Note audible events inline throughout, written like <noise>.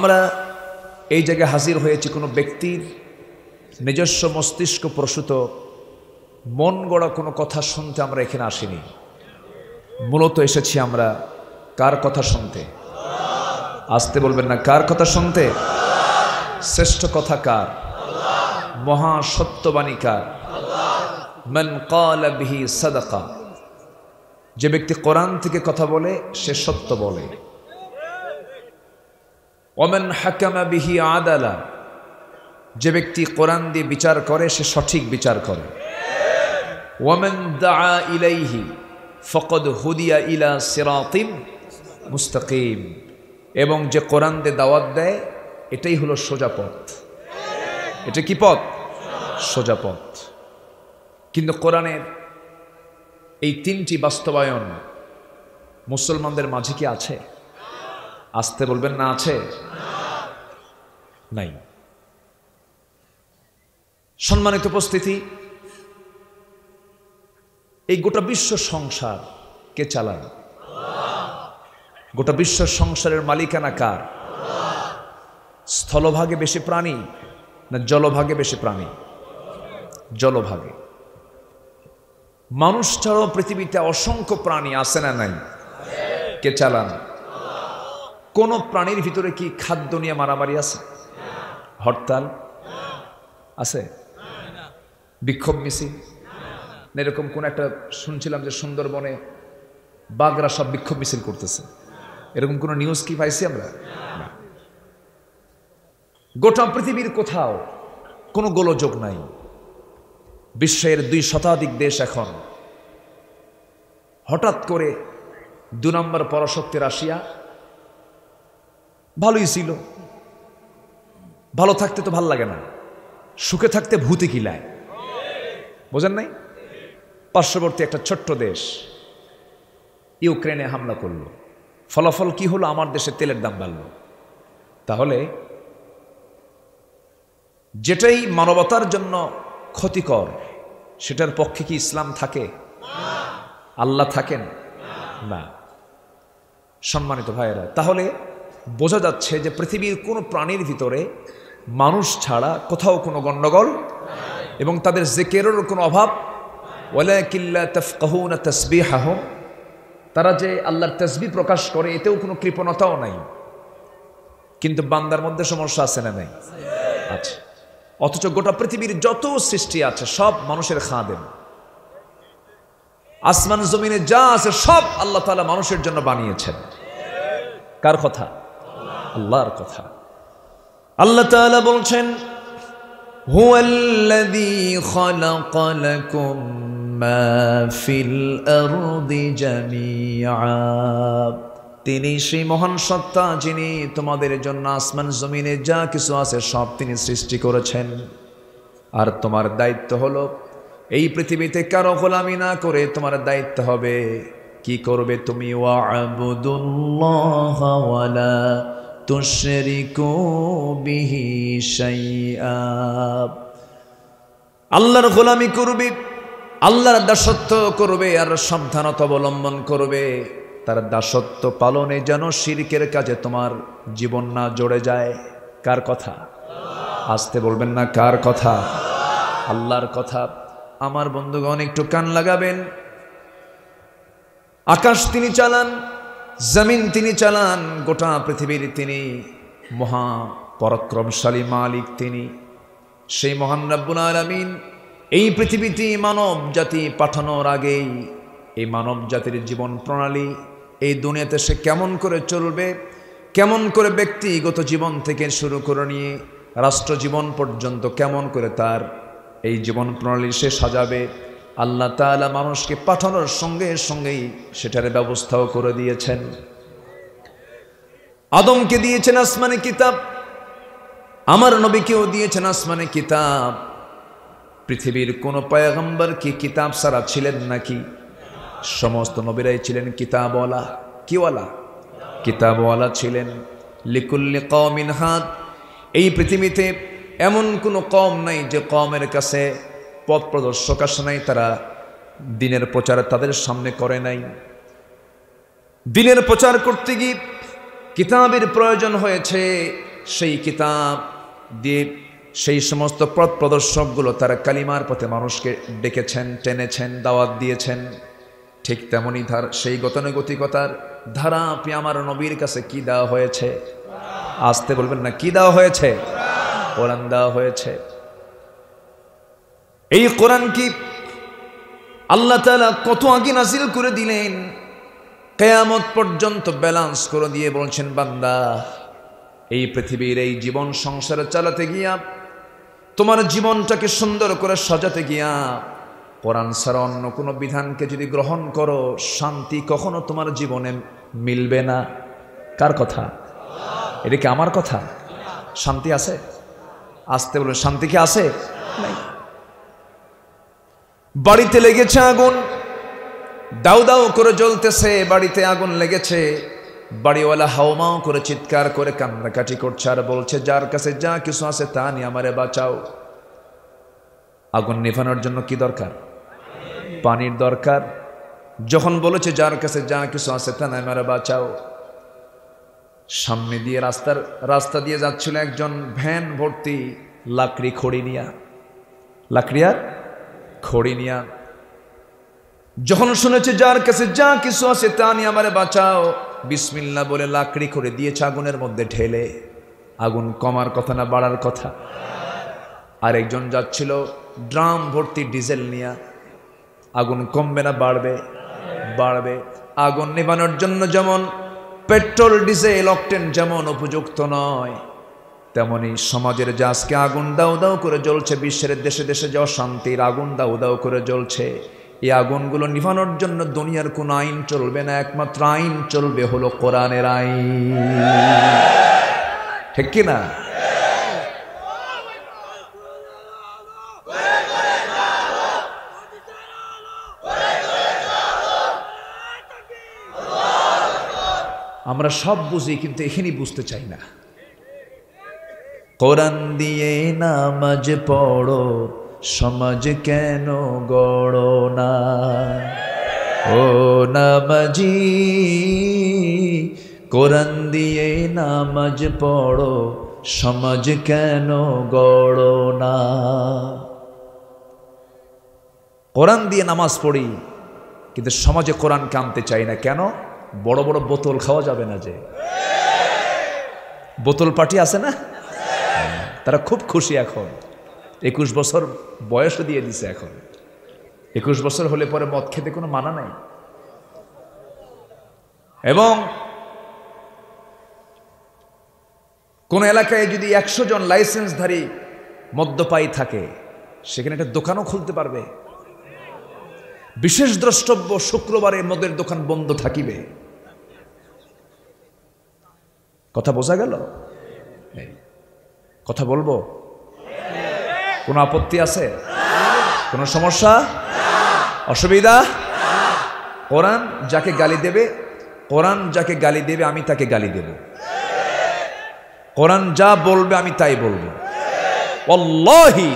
আমরা এই জায়গায় হাজির হয়েছি কোনো ব্যক্তির নিজস্ব মস্তিষ্ক প্রসূত মন গড়া কোনো কথা শুনতে আমরা এখানে আসিনি মূলত এসেছি আমরা কার কথা শুনতে আসতে বলবেন না কার কথা শুনতে শ্রেষ্ঠ কথা কার মহা সত্যবাণী কার সাদাকা যে ব্যক্তি কোরআন থেকে কথা বলে সে সত্য বলে ওমেন হাকামা বিহি আদালা যে ব্যক্তি কোরআন দিয়ে বিচার করে সে সঠিক বিচার করে ওমেন দা ইলাইহি ফকদ হুদিয়া ইলা সিরাতিম মুস্তাকিম এবং যে কোরআন দিয়ে দাওয়াত দেয় এটাই হলো সোজা পথ এটা কি পথ সোজা পথ কিন্তু কোরআনের এই তিনটি বাস্তবায়ন মুসলমানদের মাঝে কি আছে আসতে বলবেন না আছে নাই সম্মানিত উপস্থিতি এই গোটা বিশ্ব সংসার কে চালান গোটা বিশ্ব সংসারের মালিকানা কার স্থলভাগে বেশি প্রাণী না জলভাগে বেশি প্রাণী জলভাগে মানুষ ছাড়াও পৃথিবীতে অসংখ্য প্রাণী আছে না নাই কে চালান কোন প্রাণীর ভিতরে কি খাদ্য নিয়ে মারামারি আছে হরতাল আছে বিক্ষোভ মিছিল এরকম কোন একটা শুনছিলাম যে সুন্দরবনে বাঘরা সব বিক্ষোভ মিছিল করতেছে এরকম কোনো নিউজ কি পাইছি আমরা গোটা পৃথিবীর কোথাও কোনো গোলযোগ নাই বিশ্বের দুই শতাধিক দেশ এখন হঠাৎ করে দু নম্বর পরাশক্তি রাশিয়া ভালোই ছিল ভালো থাকতে তো ভাল লাগে না সুখে থাকতে ভূতে কিলায় বোঝেন নাই পার্শ্ববর্তী একটা ছোট্ট দেশ ইউক্রেনে হামলা করলো ফলাফল কি হলো আমার দেশে তেলের দাম বাড়লো তাহলে যেটাই মানবতার জন্য ক্ষতিকর সেটার পক্ষে কি ইসলাম থাকে আল্লাহ থাকেন না সম্মানিত ভাইয়েরা তাহলে বোঝা যাচ্ছে যে পৃথিবীর কোনো প্রাণীর ভিতরে মানুষ ছাড়া কোথাও কোনো গণ্ডগোল এবং তাদের জেকেরও কোনো অভাব ওয়ালাকিল্লা তফকাহুন তসবি তারা যে আল্লাহর তসবি প্রকাশ করে এতেও কোনো কৃপণতাও নাই কিন্তু বান্দার মধ্যে সমস্যা আছে না নাই আচ্ছা অথচ গোটা পৃথিবীর যত সৃষ্টি আছে সব মানুষের খাদেম আসমান জমিনে যা আছে সব আল্লাহ তালা মানুষের জন্য বানিয়েছেন কার কথা আল্লাহর কথা আল্লাহ তালা বলছেন হুয়াল্লাযী ফিল তিনি সেই মহান সত্তা যিনি তোমাদের জন্য আসমান জমিনে যা কিছু আছে সব তিনি সৃষ্টি করেছেন আর তোমার দায়িত্ব হলো এই পৃথিবীতে কারো গোলামি না করে তোমার দায়িত্ব হবে কি করবে তুমি ওয়া আবুদুল্লাহ তুশরিকু বিহি শাইআ আল্লাহর গোলামি করবে আল্লাহর দাসত্ব করবে আর সাবধানতা অবলম্বন করবে তার দাসত্ব পালনে যেন শিরকের কাজে তোমার জীবন না জড়ে যায় কার কথা আসতে বলবেন না কার কথা আল্লাহর কথা আমার বন্ধুগণ একটু কান লাগাবেন আকাশ তিনি চালান জমিন তিনি চালান গোটা পৃথিবীর তিনি মহা পরাক্রমশালী মালিক তিনি সেই মহান রব্বুল আলমিন এই পৃথিবীতে মানব জাতি পাঠানোর আগেই এই মানব জাতির জীবন প্রণালী এই দুনিয়াতে সে কেমন করে চলবে কেমন করে ব্যক্তিগত জীবন থেকে শুরু করে নিয়ে রাষ্ট্র জীবন পর্যন্ত কেমন করে তার এই জীবন প্রণালী সে সাজাবে আল্লাহ তালা মানুষকে পাঠানোর সঙ্গে সঙ্গেই সেটার ব্যবস্থাও করে দিয়েছেন আদমকে দিয়েছেন আসমানে কিতাব আমার নবীকেও দিয়েছেন আসমানে কিতাব পৃথিবীর কোন পায়গম্বর কি কিতাব সারা ছিলেন নাকি সমস্ত নবীরাই ছিলেন কিতাবওয়ালা কিওয়ালা কিতাবওয়ালা ছিলেন লিকুল্লি কমিন হাত এই পৃথিবীতে এমন কোনো কম নাই যে কমের কাছে পথ প্রদর্শক নাই তারা দিনের প্রচার তাদের সামনে করে নাই দিনের প্রচার করতে গিয়ে কিতাবের প্রয়োজন হয়েছে সেই কিতাব দিয়ে সেই সমস্ত পথ প্রদর্শকগুলো তারা কালিমার পথে মানুষকে ডেকেছেন টেনেছেন দাওয়াত দিয়েছেন ঠিক তেমনই ধার সেই গতানুগতিকতার ধারা আপনি আমার নবীর কাছে কি দেওয়া হয়েছে আসতে বলবেন না কি দেওয়া হয়েছে কোরআন দেওয়া হয়েছে এই কোরআন কি আল্লাহ তালা কত আগে নাজিল করে দিলেন কেয়ামত পর্যন্ত ব্যালান্স করে দিয়ে বলছেন বান্দা এই পৃথিবীর এই জীবন সংসারে চালাতে গিয়া তোমার জীবনটাকে সুন্দর করে সাজাতে গিয়া কোরআন ছাড়া অন্য কোনো বিধানকে যদি গ্রহণ করো শান্তি কখনো তোমার জীবনে মিলবে না কার কথা এটা কি আমার কথা শান্তি আছে আসতে বলবে শান্তি কি আছে নাই বাড়িতে লেগেছে আগুন দাউ দাউ করে জ্বলতেছে বাড়িতে আগুন লেগেছে বাড়িওয়ালা হাওমাও করে চিৎকার করে কান্নাকাটি করছে আর বলছে যার কাছে যা কিছু আছে তা নিয়ে আমারে বাঁচাও আগুন নিভানোর জন্য কি দরকার পানির দরকার যখন বলেছে যার কাছে যা কিছু আছে তা নিয়ে আমারে বাঁচাও সামনে দিয়ে রাস্তার রাস্তা দিয়ে যাচ্ছিল একজন ভ্যান ভর্তি লাকড়ি খড়ি নিয়া লাকড়িয়ার খড়ি নিয়া যখন শুনেছে যার কাছে যা কিছু আছে তা নিয়ে আমারে বাঁচাও বিসমিল্লা বলে লাকড়ি করে দিয়েছে আগুনের মধ্যে ঠেলে আগুন কমার কথা না বাড়ার কথা আরেকজন যাচ্ছিল ড্রাম ভর্তি ডিজেল নিয়া আগুন কমবে না বাড়বে বাড়বে আগুন নিবানোর জন্য যেমন পেট্রোল ডিজেল অকটেন যেমন উপযুক্ত নয় তেমনি সমাজের যে আজকে আগুন দাও দাও করে জ্বলছে বিশ্বের দেশে দেশে যে অশান্তির আগুন দাও দাও করে জ্বলছে এই আগুনগুলো নিভানোর জন্য দুনিয়ার কোনো আইন চলবে না একমাত্র আইন চলবে হলো কোরআনের আইন ঠিক কিনা আমরা সব বুঝি কিন্তু এখানেই বুঝতে চাই না কোরআন দিয়ে নামাজ পড়ো সমাজ কেন গড়ো না ও নামাজি কোরআন দিয়ে নামাজ পড়ো সমাজ কেন গড়ো না কোরআন দিয়ে নামাজ পড়ি কিন্তু সমাজে কোরআন কানতে চাই না কেন বড় বড় বোতল খাওয়া যাবে না যে বোতল পাটি আছে না তারা খুব খুশি এখন একুশ বছর বয়সও দিয়ে দিছে এখন একুশ বছর হলে পরে মদ খেতে কোনো মানা নাই এবং কোন এলাকায় যদি একশো জন লাইসেন্সধারী মদ্যপায়ী থাকে সেখানে একটা দোকানও খুলতে পারবে বিশেষ দ্রষ্টব্য শুক্রবারে মদের দোকান বন্ধ থাকিবে কথা বোঝা গেল কথা বলবো কোনো আপত্তি আছে কোনো সমস্যা অসুবিধা কোরআন যাকে গালি দেবে কোরআন যাকে গালি দেবে আমি তাকে গালি দেব কোরআন যা বলবে আমি তাই বলবো অল্লাহি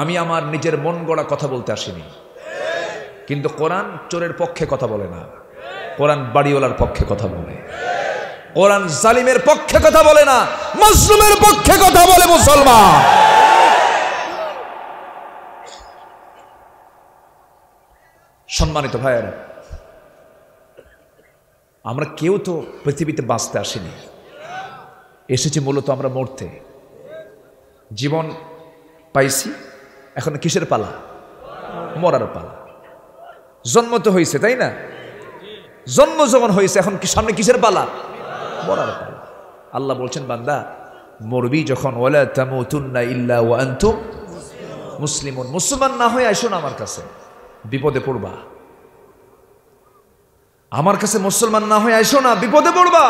আমি আমার নিজের মন গড়া কথা বলতে আসিনি কিন্তু কোরআন চোরের পক্ষে কথা বলে না কোরআন বাড়িওয়ালার পক্ষে কথা বলে কোরআন জালিমের পক্ষে কথা বলে না মজলুমের পক্ষে কথা বলে মুসলমান সম্মানিত ভাইয়ের আমরা কেউ তো পৃথিবীতে বাঁচতে আসিনি এসেছি মূলত আমরা মরতে জীবন পাইছি এখন কিসের পালা মরার পালা জন্ম তো হয়েছে তাই না জন্ম যখন হয়েছে এখন সামনে কিসের পালা মরার পর আল্লাহ বলছেন বান্দা মরবি যখন ওলা তামুতুন্না ইল্লা ওয়া আনতুম মুসলিমুন মুসলমান না হয়ে আসুন আমার কাছে বিপদে পড়বা আমার কাছে মুসলমান না হয়ে আসো না বিপদে পড়বা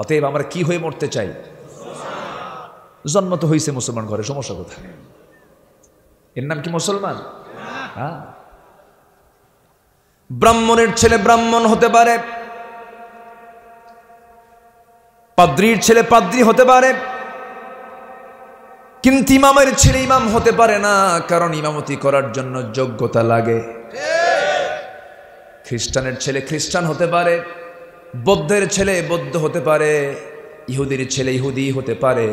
অতএব আমার কি হয়ে মরতে চাই জন্ম তো হয়েছে মুসলমান ঘরে সমস্যা কোথায় এর নাম কি মুসলমান হ্যাঁ। ব্রাহ্মণের ছেলে ব্রাহ্মণ হতে পারে পাদ্রির ছেলে পাদ্রি হতে পারে কিন্তু ইমামের ছেলে ইমাম হতে পারে না কারণ ইমামতি করার জন্য যোগ্যতা লাগে খ্রিস্টানের ছেলে খ্রিস্টান হতে পারে বৌদ্ধের ছেলে বৌদ্ধ হতে পারে ইহুদির ছেলে ইহুদি হতে পারে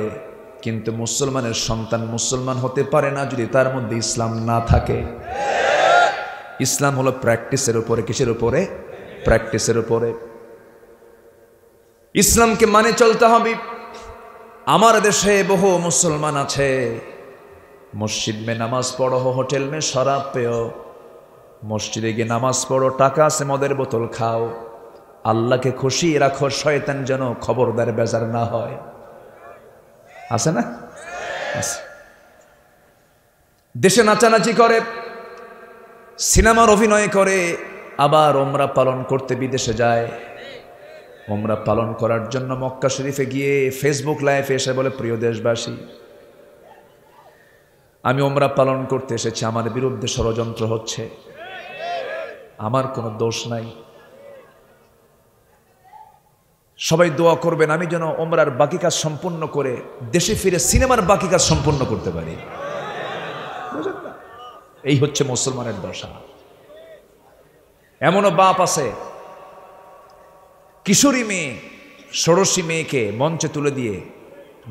কিন্তু মুসলমানের সন্তান মুসলমান হতে পারে না যদি তার মধ্যে ইসলাম না থাকে ইসলাম হলো প্র্যাকটিসের উপরে কিসের উপরে প্র্যাকটিসের উপরে ইসলামকে মানে চলতে হবে আমার দেশে বহু মুসলমান আছে মসজিদ মে নামাজ পড়ো হোটেল মে শরাব পেও মসজিদে গিয়ে নামাজ পড়ো টাকা আছে মদের বোতল খাও আল্লাহকে খুশি রাখো শয়তান যেন খবরদার বেজার না হয় আছে না দেশে নাচানাচি করে সিনেমার অভিনয় করে আবার ওমরা পালন করতে বিদেশে যায় ওমরা পালন করার জন্য মক্কা শরীফে গিয়ে ফেসবুক লাইভে এসে বলে প্রিয় দেশবাসী আমি ওমরা পালন করতে এসেছি আমার বিরুদ্ধে ষড়যন্ত্র হচ্ছে আমার কোনো দোষ নাই সবাই দোয়া করবেন আমি যেন ওমরার বাকি কাজ সম্পূর্ণ করে দেশে ফিরে সিনেমার বাকি কাজ সম্পূর্ণ করতে পারি এই হচ্ছে মুসলমানের দশা এমনও বাপ আছে কিশোরী মেয়ে ষোড়শী মেয়েকে মঞ্চে তুলে দিয়ে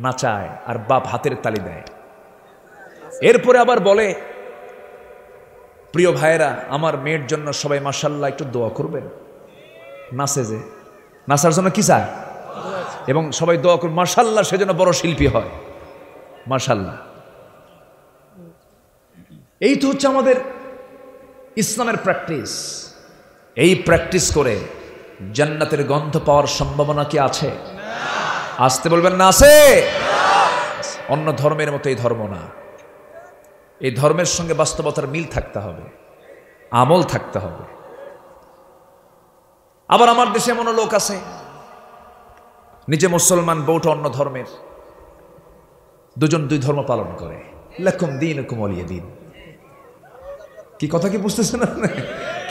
নাচায় আর বাপ হাতের তালি দেয় এরপরে আবার বলে প্রিয় ভাইয়েরা আমার মেয়ের জন্য সবাই মাসাল্লাহ একটু দোয়া করবেন নাচে যে নাচার জন্য কি চায় এবং সবাই দোয়া করবে মাসাল্লাহ সেজন্য বড় শিল্পী হয় মাসাল্লাহ এই তো হচ্ছে আমাদের ইসলামের প্র্যাকটিস এই প্র্যাকটিস করে জান্নাতের গন্ধ পাওয়ার সম্ভাবনা কি আছে আসতে বলবেন না আছে অন্য ধর্মের মতো এই ধর্ম না এই ধর্মের সঙ্গে বাস্তবতার মিল থাকতে হবে আমল থাকতে হবে আবার আমার দেশে এমনও লোক আছে নিজে মুসলমান বউটা অন্য ধর্মের দুজন দুই ধর্ম পালন করে লেখম দিন কুমলিয়ে দিন কি কথা কি বুঝতেছেন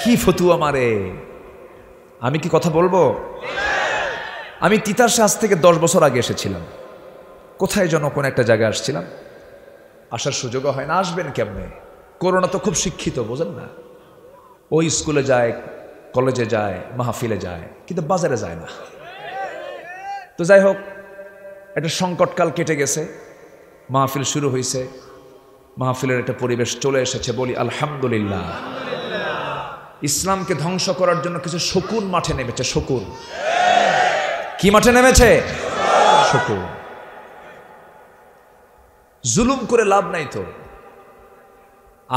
কি ফতুয়া মারে আমি কি কথা বলবো আমি তিতার শাস থেকে দশ বছর আগে এসেছিলাম কোথায় যেন কোনো একটা জায়গায় আসছিলাম আসার সুযোগও হয় না আসবেন কেমনে করোনা তো খুব শিক্ষিত বোঝেন না ওই স্কুলে যায় কলেজে যায় মাহফিলে যায় কিন্তু বাজারে যায় না তো যাই হোক একটা সংকটকাল কেটে গেছে মাহফিল শুরু হয়েছে মাহফিলের একটা পরিবেশ চলে এসেছে বলি আলহামদুলিল্লাহ ইসলামকে ধ্বংস করার জন্য কিছু শকুন মাঠে নেমেছে শকুন কি মাঠে নেমেছে শকুন জুলুম করে লাভ নাই তো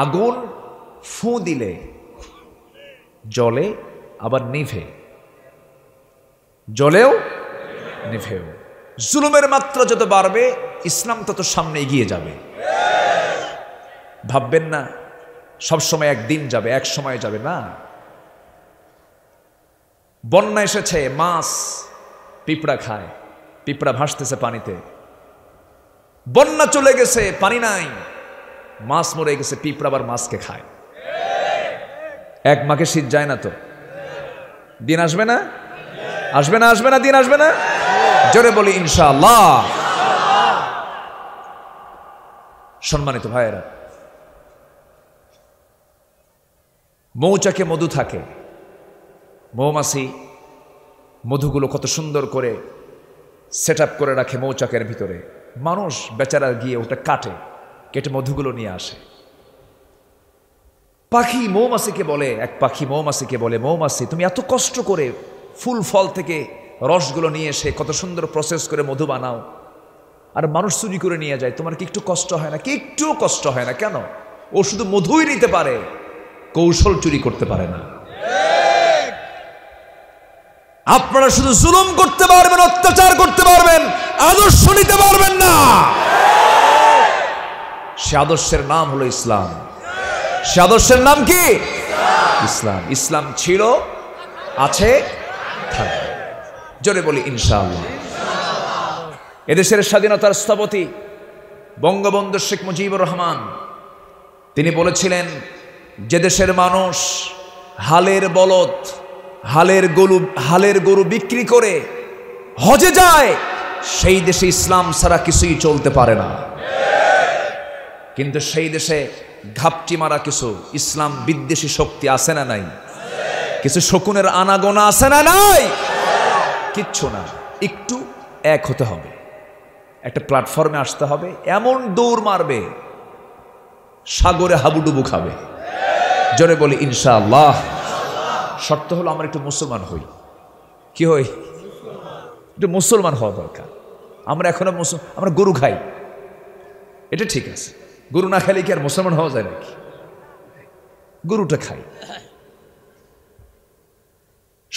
আগুন ফু দিলে জলে আবার নিভে জলেও নিভেও জুলুমের মাত্রা যত বাড়বে ইসলাম তত সামনে এগিয়ে যাবে ভাববেন না সবসময় একদিন যাবে এক সময় যাবে না বন্যা এসেছে মাছ পিঁপড়া খায় পিঁপড়া ভাসতেছে পানিতে বন্যা চলে গেছে পানি নাই মাছ মরে গেছে পিঁপড়া আবার মাছকে খায় এক মাকে শীত যায় না তো দিন আসবে না আসবে না আসবে না দিন আসবে না জোরে বলি ইনশাল্লাহ সম্মানিত ভাইয়েরা মৌচাকে মধু থাকে মৌমাছি মধুগুলো কত সুন্দর করে সেট করে রাখে মৌচাকের ভিতরে মানুষ বেচারা গিয়ে ওটা কাটে কেটে মধুগুলো নিয়ে আসে পাখি মৌমাছিকে বলে এক পাখি মৌমাছিকে বলে মৌমাছি তুমি এত কষ্ট করে ফুল ফল থেকে রসগুলো নিয়ে এসে কত সুন্দর প্রসেস করে মধু বানাও আর মানুষ চুরি করে নিয়ে যায় তোমার কি একটু কষ্ট হয় না কি একটুও কষ্ট হয় না কেন ও শুধু মধুই নিতে পারে কৌশল চুরি করতে পারে না আপনারা শুধু জুলুম করতে পারবেন অত্যাচার করতে পারবেন আদর্শ নিতে পারবেন না সে আদর্শের নাম হলো ইসলাম সে আদর্শের নাম কি ইসলাম ইসলাম ছিল আছে জোরে বলি ইনশাআল্লাহ এদেশের স্বাধীনতার স্থপতি বঙ্গবন্ধু শেখ মুজিবুর রহমান তিনি বলেছিলেন যে দেশের মানুষ হালের বলদ হালের গরু হালের গরু বিক্রি করে হজে যায় সেই দেশে ইসলাম ছাড়া কিছুই চলতে পারে না কিন্তু সেই দেশে ঘাপটি মারা কিছু ইসলাম বিদ্বেষী শক্তি আছে না নাই কিছু শকুনের আনাগোনা আছে না নাই কিচ্ছু না একটু এক হতে হবে একটা প্ল্যাটফর্মে আসতে হবে এমন দৌড় মারবে সাগরে হাবুডুবু খাবে জোরে বলি ইনশাআল্লাহ শর্ত হলো আমরা একটু মুসলমান হই কি হই একটু মুসলমান হওয়া দরকার আমরা এখনও মুসলমান আমরা গরু খাই এটা ঠিক আছে গরু না খেলে কি আর মুসলমান হওয়া যায় নাকি গরুটা খাই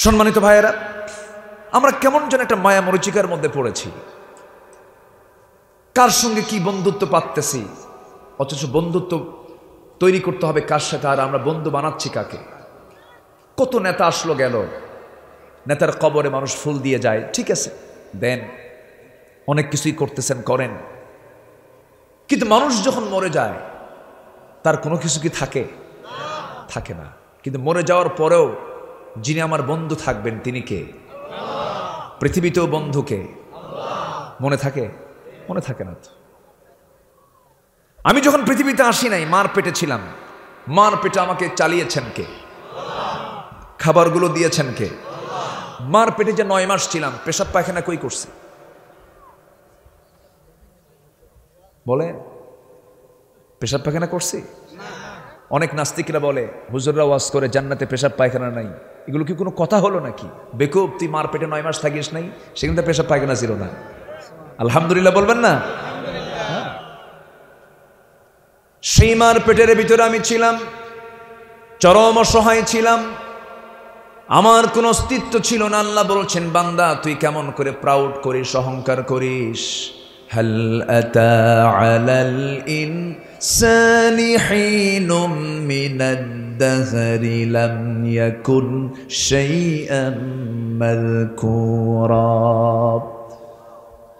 সম্মানিত ভাইয়েরা আমরা কেমন যেন একটা মায়া মরিচিকার মধ্যে পড়েছি কার সঙ্গে কি বন্ধুত্ব পাততেছি অথচ বন্ধুত্ব তৈরি করতে হবে কার সাথে আর আমরা বন্ধু বানাচ্ছি কাকে কত নেতা আসলো গেল নেতার কবরে মানুষ ফুল দিয়ে যায় ঠিক আছে দেন অনেক কিছুই করতেছেন করেন কিন্তু মানুষ যখন মরে যায় তার কোনো কিছু কি থাকে থাকে না কিন্তু মরে যাওয়ার পরেও যিনি আমার বন্ধু থাকবেন তিনি কে পৃথিবীতেও বন্ধুকে মনে থাকে মনে থাকে না তো আমি যখন পৃথিবীতে আসি নাই মার পেটে ছিলাম মার পেটে আমাকে চালিয়েছেন কে খাবারগুলো দিয়েছেন কে মার পেটে যে নয় মাস ছিলাম পেশাব পায়খানা কই করছে বলে পেশাব পায়খানা করছি অনেক নাস্তিকরা বলে হুজুররা ওয়াজ করে জান্নাতে পেশাব পায়খানা নাই এগুলো কি কোনো কথা হলো নাকি বেকুব তুই মার পেটে নয় মাস থাকিস নাই সেখানে পেশাব পায়খানা ছিল না আলহামদুলিল্লাহ বলবেন না সীমার পেটের ভিতরে আমি ছিলাম চরম অসহায় ছিলাম আমার কোনো অস্তিত্ব ছিল না আল্লাহ বলছেন বান্দা তুই কেমন করে প্রাউড করিস অহংকার করিস هل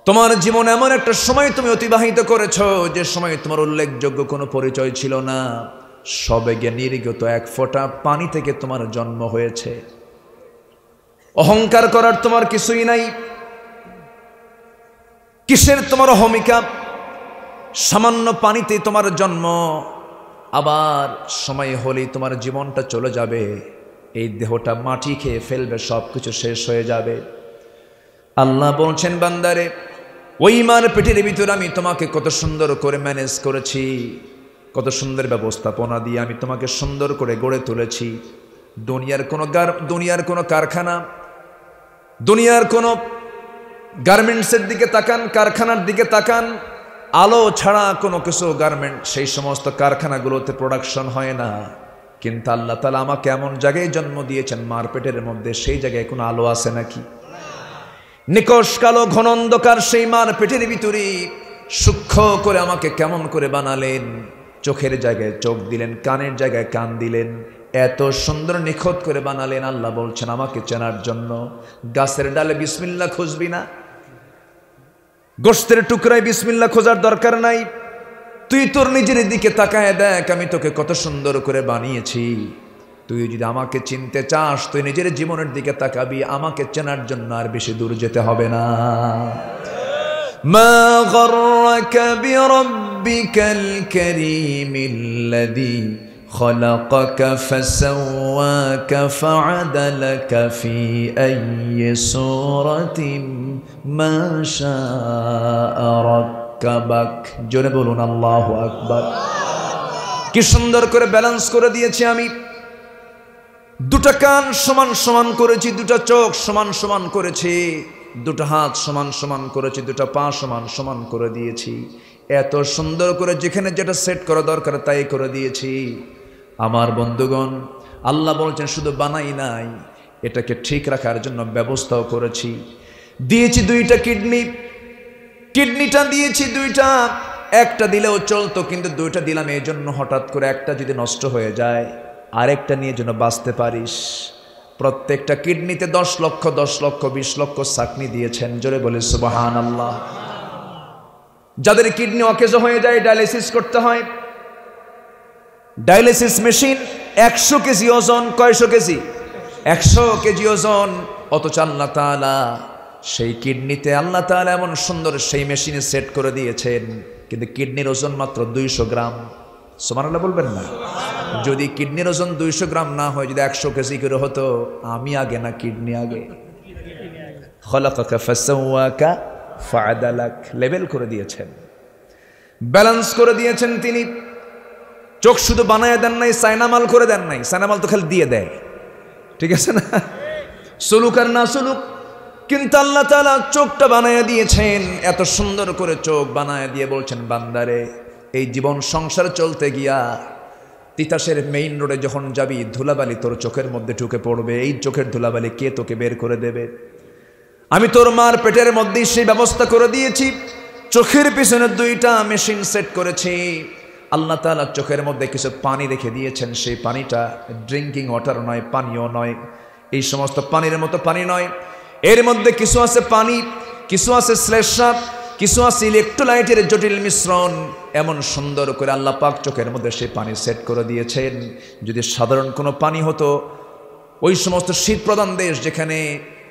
তোমার জীবনে এমন একটা সময় তুমি অতিবাহিত করেছ যে সময় তোমার উল্লেখযোগ্য কোনো পরিচয় ছিল না সবেগে নির্গত এক ফোঁটা পানি থেকে তোমার জন্ম হয়েছে অহংকার করার তোমার কিছুই নাই কিসের তোমার অহমিকা সামান্য পানিতে তোমার জন্ম আবার সময় হলেই তোমার জীবনটা চলে যাবে এই দেহটা মাটি খেয়ে ফেলবে সব কিছু শেষ হয়ে যাবে আল্লাহ বলছেন বান্দারে ওই মার পেটের ভিতরে আমি তোমাকে কত সুন্দর করে ম্যানেজ করেছি কত সুন্দর ব্যবস্থাপনা দিয়ে আমি তোমাকে সুন্দর করে গড়ে তুলেছি দুনিয়ার কোনো দুনিয়ার কোনো কারখানা দুনিয়ার কোনো গার্মেন্টসের দিকে তাকান কারখানার দিকে তাকান আলো ছাড়া কোনো কিছু গার্মেন্ট সেই সমস্ত কারখানাগুলোতে প্রোডাকশন হয় না কিন্তু আল্লাহ তালা আমাকে এমন জায়গায় জন্ম দিয়েছেন মারপেটের মধ্যে সেই জায়গায় কোনো আলো আছে নাকি নিকশ কালো ঘন অন্ধকার সেই মার পেটের ভিতরে সূক্ষ্ম করে আমাকে কেমন করে বানালেন চোখের জায়গায় চোখ দিলেন কানের জায়গায় কান দিলেন এত সুন্দর নিখত করে বানালেন আল্লাহ বলছেন আমাকে চেনার জন্য গাছের ডালে বিসমিল্লা খুঁজবি না গোস্তের টুকরায় বিসমিল্লা খোঁজার দরকার নাই তুই তোর নিজের দিকে তাকায় দেখ আমি তোকে কত সুন্দর করে বানিয়েছি তুই যদি আমাকে চিনতে চাস তুই নিজের জীবনের দিকে তাকাবি আমাকে চেনার জন্য আর বেশি দূর যেতে হবে না ما غرك بربك الكريم الذي خلقك فسواك فعدلك في أي سورة ما شاء ركبك جنبلنا الله أكبر কি সুন্দর করে ব্যালেন্স করে দিয়েছি আমি দুটা কান সমান সমান করেছি দুটা চোখ সমান সমান করেছি দুটা হাত সমান সমান করেছি দুটা পা সমান সমান করে দিয়েছি এত সুন্দর করে যেখানে যেটা সেট করা দরকার তাই করে দিয়েছি আমার বন্ধুগণ আল্লাহ বলছেন শুধু বানাই নাই এটাকে ঠিক রাখার জন্য ব্যবস্থাও করেছি দিয়েছি দুইটা কিডনি কিডনিটা দিয়েছি দুইটা একটা দিলেও চলতো কিন্তু দুইটা দিলাম এই জন্য হঠাৎ করে একটা যদি নষ্ট হয়ে যায় আরেকটা নিয়ে যেন বাঁচতে পারিস প্রত্যেকটা কিডনিতে দশ লক্ষ দশ লক্ষ বিশ লক্ষ সাকনি দিয়েছেন জোরে বলে সুবাহান আল্লাহ যাদের কিডনি অকেজ হয়ে যায় ডায়ালিসিস করতে হয় ডায়ালিসিস মেশিন একশো কেজি ওজন কয়শো কেজি একশো কেজি ওজন অথচ আল্লাহ তালা সেই কিডনিতে আল্লাহ তালা এমন সুন্দর সেই মেশিনে সেট করে দিয়েছেন কিন্তু কিডনির ওজন মাত্র দুইশো গ্রাম সোমান বলবেন না যদি কিডনির ওজন দুইশো গ্রাম না হয় যদি একশো কেজি করে হতো আমি আগে না কিডনি আগে লেবেল করে দিয়েছেন ব্যালেন্স করে দিয়েছেন তিনি চোখ শুধু বানায় দেন নাই সাইনামাল করে দেন নাই সাইনামাল তো খালি দিয়ে দেয় ঠিক আছে না সুলুক আর না সুলুক কিন্তু আল্লাহ তালা চোখটা বানায় দিয়েছেন এত সুন্দর করে চোখ বানায় দিয়ে বলছেন বান্দারে এই জীবন সংসার চলতে গিয়া তিতাসের মেইন রোডে যখন যাবি ধুলাবালি তোর চোখের মধ্যে ঢুকে পড়বে এই চোখের ধুলাবালি কে তোকে বের করে দেবে আমি তোর মার পেটের মধ্যেই সেই ব্যবস্থা করে দিয়েছি চোখের পিছনে দুইটা মেশিন সেট করেছি আল্লাহ তালা চোখের মধ্যে কিছু পানি রেখে দিয়েছেন সেই পানিটা ড্রিঙ্কিং ওয়াটার নয় পানীয় নয় এই সমস্ত পানির মতো পানি নয় এর মধ্যে কিছু আছে পানি কিছু আছে শ্লেষা কিছু আছে ইলেকট্রোলাইটের জটিল মিশ্রণ এমন সুন্দর করে আল্লাহ পাক চোখের মধ্যে সে পানি সেট করে দিয়েছেন যদি সাধারণ কোনো পানি হতো ওই সমস্ত শীত প্রধান দেশ যেখানে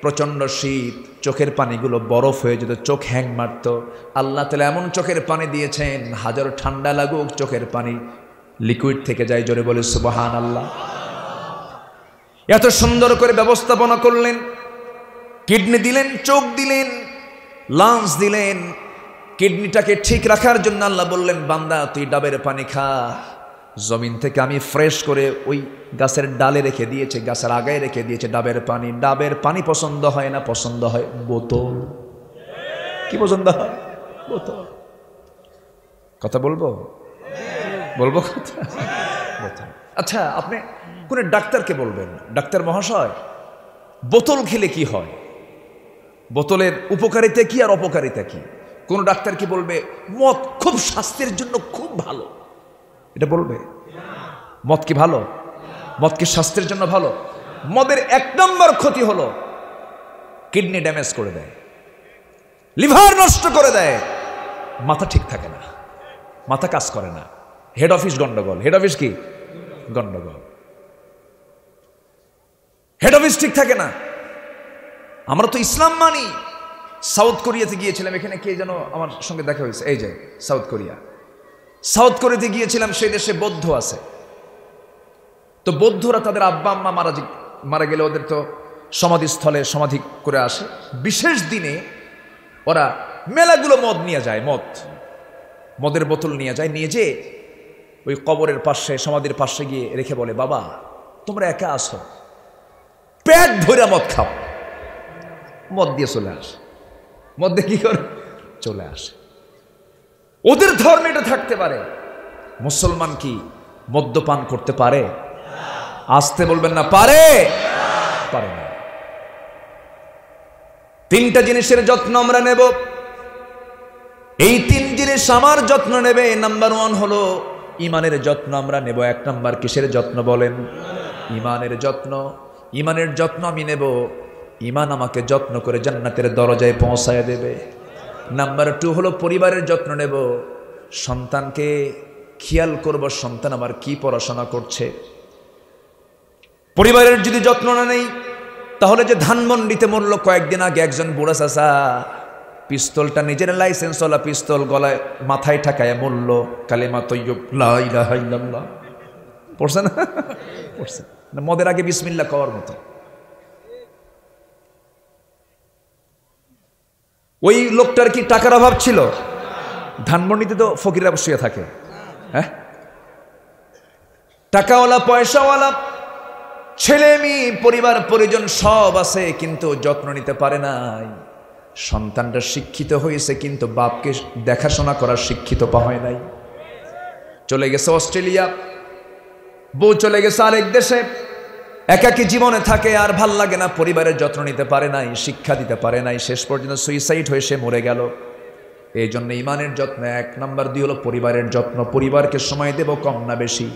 প্রচণ্ড শীত চোখের পানিগুলো বরফ হয়ে যেত চোখ হ্যাং মারত আল্লাহ তালা এমন চোখের পানি দিয়েছেন হাজারো ঠান্ডা লাগুক চোখের পানি লিকুইড থেকে যায় জোরে বলে সুবাহান আল্লাহ এত সুন্দর করে ব্যবস্থাপনা করলেন কিডনি দিলেন চোখ দিলেন লাঞ্চ দিলেন কিডনিটাকে ঠিক রাখার জন্য আল্লাহ বললেন বান্দা তুই ডাবের পানি খা জমিন থেকে আমি ফ্রেশ করে ওই গাছের ডালে রেখে দিয়েছে গাছের আগায় রেখে দিয়েছে ডাবের পানি ডাবের পানি পছন্দ হয় না পছন্দ হয় বোতল কি পছন্দ হয় বোতল কথা বলবো বলবো কথা বোতল আচ্ছা আপনি কোনো ডাক্তারকে বলবেন ডাক্তার মহাশয় বোতল খেলে কি হয় বোতলের উপকারিতা কি আর অপকারিতা কি কোন ডাক্তার কি বলবে মদ খুব স্বাস্থ্যের জন্য খুব ভালো এটা বলবে মদ কি ভালো মদ কি স্বাস্থ্যের জন্য ভালো মদের এক নম্বর ক্ষতি হলো কিডনি ড্যামেজ করে দেয় লিভার নষ্ট করে দেয় মাথা ঠিক থাকে না মাথা কাজ করে না হেড অফিস গন্ডগোল হেড অফিস কি গন্ডগোল হেড অফিস ঠিক থাকে না আমরা তো ইসলাম মানি সাউথ কোরিয়াতে গিয়েছিলাম এখানে কে যেন আমার সঙ্গে দেখা হয়েছে এই যে সাউথ কোরিয়া সাউথ কোরিয়াতে গিয়েছিলাম সেই দেশে বৌদ্ধ আছে তো বৌদ্ধরা তাদের আব্বা আম্মা মারা মারা গেলে ওদের তো সমাধিস্থলে সমাধি করে আসে বিশেষ দিনে ওরা মেলাগুলো মদ নিয়ে যায় মদ মদের বোতল নিয়ে যায় নিয়ে যে ওই কবরের পাশে সমাধির পাশে গিয়ে রেখে বলে বাবা তোমরা একা আসো পেট ধরে মদ খাও মদ দিয়ে চলে আসে মদ দিয়ে কী করে চলে আসে ওদের ধর্ম এটা থাকতে পারে মুসলমান কি মদ্যপান করতে পারে আসতে বলবেন না পারে পারে না তিনটা জিনিসের যত্ন আমরা নেব এই তিন জিনিস আমার যত্ন নেবে নাম্বার ওয়ান হলো ইমানের যত্ন আমরা নেব এক নাম্বার কিসের যত্ন বলেন ইমানের যত্ন ইমানের যত্ন আমি নেব ইমান আমাকে যত্ন করে জান্নাতের দরজায় পৌঁছায় দেবে নাম্বার টু হলো পরিবারের যত্ন নেব সন্তানকে খেয়াল করব সন্তান আমার কি পড়াশোনা করছে পরিবারের যদি যত্ন না নেই তাহলে যে ধানমন্ডিতে মরল কয়েকদিন আগে একজন বুড়া চাষা পিস্তলটা নিজের ওলা পিস্তল গলায় মাথায় ঠাকায় মরল কালেমা তৈয়ব পড়ছে না পড়ছে মদের আগে বিসমিল্লা কওয়ার মতো ওই লোকটার কি টাকার অভাব ছিল ধানমন্ডিতে তো ফকিরা অবশ্যই থাকে হ্যাঁ টাকাওয়ালা পয়সাওয়ালা ছেলে মেয়ে পরিবার পরিজন সব আছে কিন্তু যত্ন নিতে পারে নাই সন্তানটা শিক্ষিত হয়েছে কিন্তু বাপকে দেখাশোনা করার শিক্ষিত পাওয়া নাই চলে গেছে অস্ট্রেলিয়া বউ চলে গেছে আরেক দেশে একাকি জীবনে থাকে আর ভাল লাগে না পরিবারের যত্ন নিতে পারে নাই শিক্ষা দিতে পারে নাই শেষ পর্যন্ত সুইসাইড হয়ে সে মরে গেল এই জন্য ইমানের যত্ন এক নাম্বার দিয়ে হলো পরিবারের যত্ন পরিবারকে সময় দেব কম না বেশি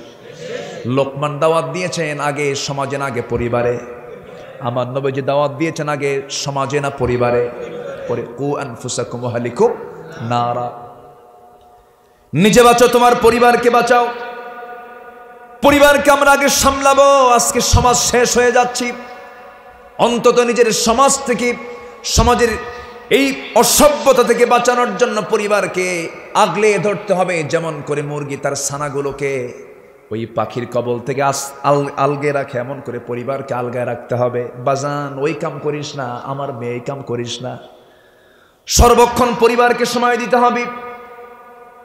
লোকমান দাওয়াত দিয়েছেন আগে সমাজে না আগে পরিবারে আমার যে দাওয়াত দিয়েছেন আগে সমাজে না পরিবারে পরে নারা নিজে বাঁচো তোমার পরিবারকে বাঁচাও পরিবারকে আমরা আগে সামলাবো আজকে সমাজ শেষ হয়ে যাচ্ছি অন্তত নিজের সমাজ থেকে সমাজের এই অসভ্যতা থেকে বাঁচানোর জন্য পরিবারকে আগলে ধরতে হবে যেমন করে মুরগি তার ছানাগুলোকে ওই পাখির কবল থেকে আস আল আলগে রাখে এমন করে পরিবারকে আলগায় রাখতে হবে বাজান ওই কাম করিস না আমার মেয়ে কাম করিস না সর্বক্ষণ পরিবারকে সময় দিতে হবে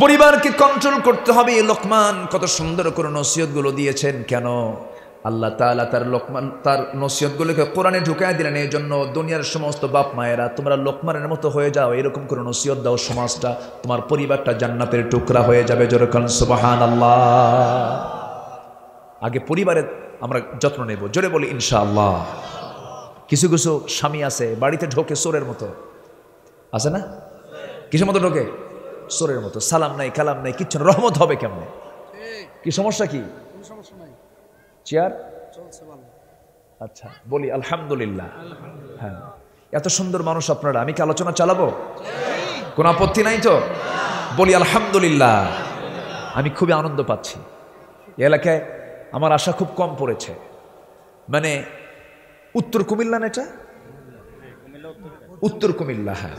পরিবারকে কন্ট্রোল করতে হবে লোকমান কত সুন্দর করে নসিহতগুলো দিয়েছেন কেন আল্লাহ তালা তার লোকমান তার নসিহতগুলোকে কোরআনে ঢুকাই দিলেন এই জন্য দুনিয়ার সমস্ত বাপ মায়েরা তোমরা লোকমানের মতো হয়ে যাও এরকম করে নসিহত দাও সমাজটা তোমার পরিবারটা জান্নাতের টুকরা হয়ে যাবে জোরকান সুবাহান আল্লাহ আগে পরিবারের আমরা যত্ন নেব জোরে বলি ইনশাআল্লাহ কিছু কিছু স্বামী আছে বাড়িতে ঢোকে সোরের মতো আছে না কিছু মতো ঢোকে সোরের মতো সালাম নাই কালাম নাই কিচ্ছু রহমত হবে কেমনে কি সমস্যা কি চেয়ার আচ্ছা বলি আলহামদুলিল্লাহ হ্যাঁ এত সুন্দর মানুষ আপনারা আমি কি আলোচনা চালাবো কোনো আপত্তি নাই তো বলি আলহামদুলিল্লাহ আমি খুবই আনন্দ পাচ্ছি এলাকায় আমার আশা খুব কম পড়েছে মানে উত্তর কুমিল্লা না এটা উত্তর কুমিল্লা হ্যাঁ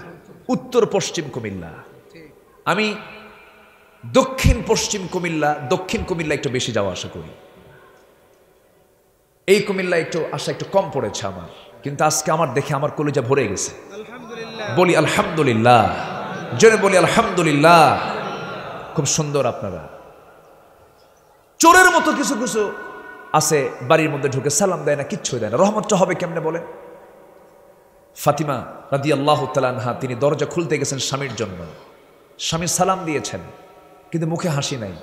উত্তর পশ্চিম কুমিল্লা আমি দক্ষিণ পশ্চিম কুমিল্লা দক্ষিণ কুমিল্লা একটু বেশি যাওয়া আশা করি এই কুমিল্লা একটু আশা একটু কম পড়েছে আমার কিন্তু আজকে আমার দেখে আমার কলেজা ভরে গেছে বলি আলহামদুলিল্লাহ জোরে বলি আলহামদুলিল্লাহ খুব সুন্দর আপনারা চোরের মতো কিছু কিছু আছে বাড়ির মধ্যে ঢুকে সালাম দেয় না কিচ্ছু দেয় না রহমতটা হবে কেমনে বলেন ফাতিমা রাদি আল্লাহ তালানহা তিনি দরজা খুলতে গেছেন স্বামীর জন্য স্বামী সালাম দিয়েছেন কিন্তু মুখে হাসি নাই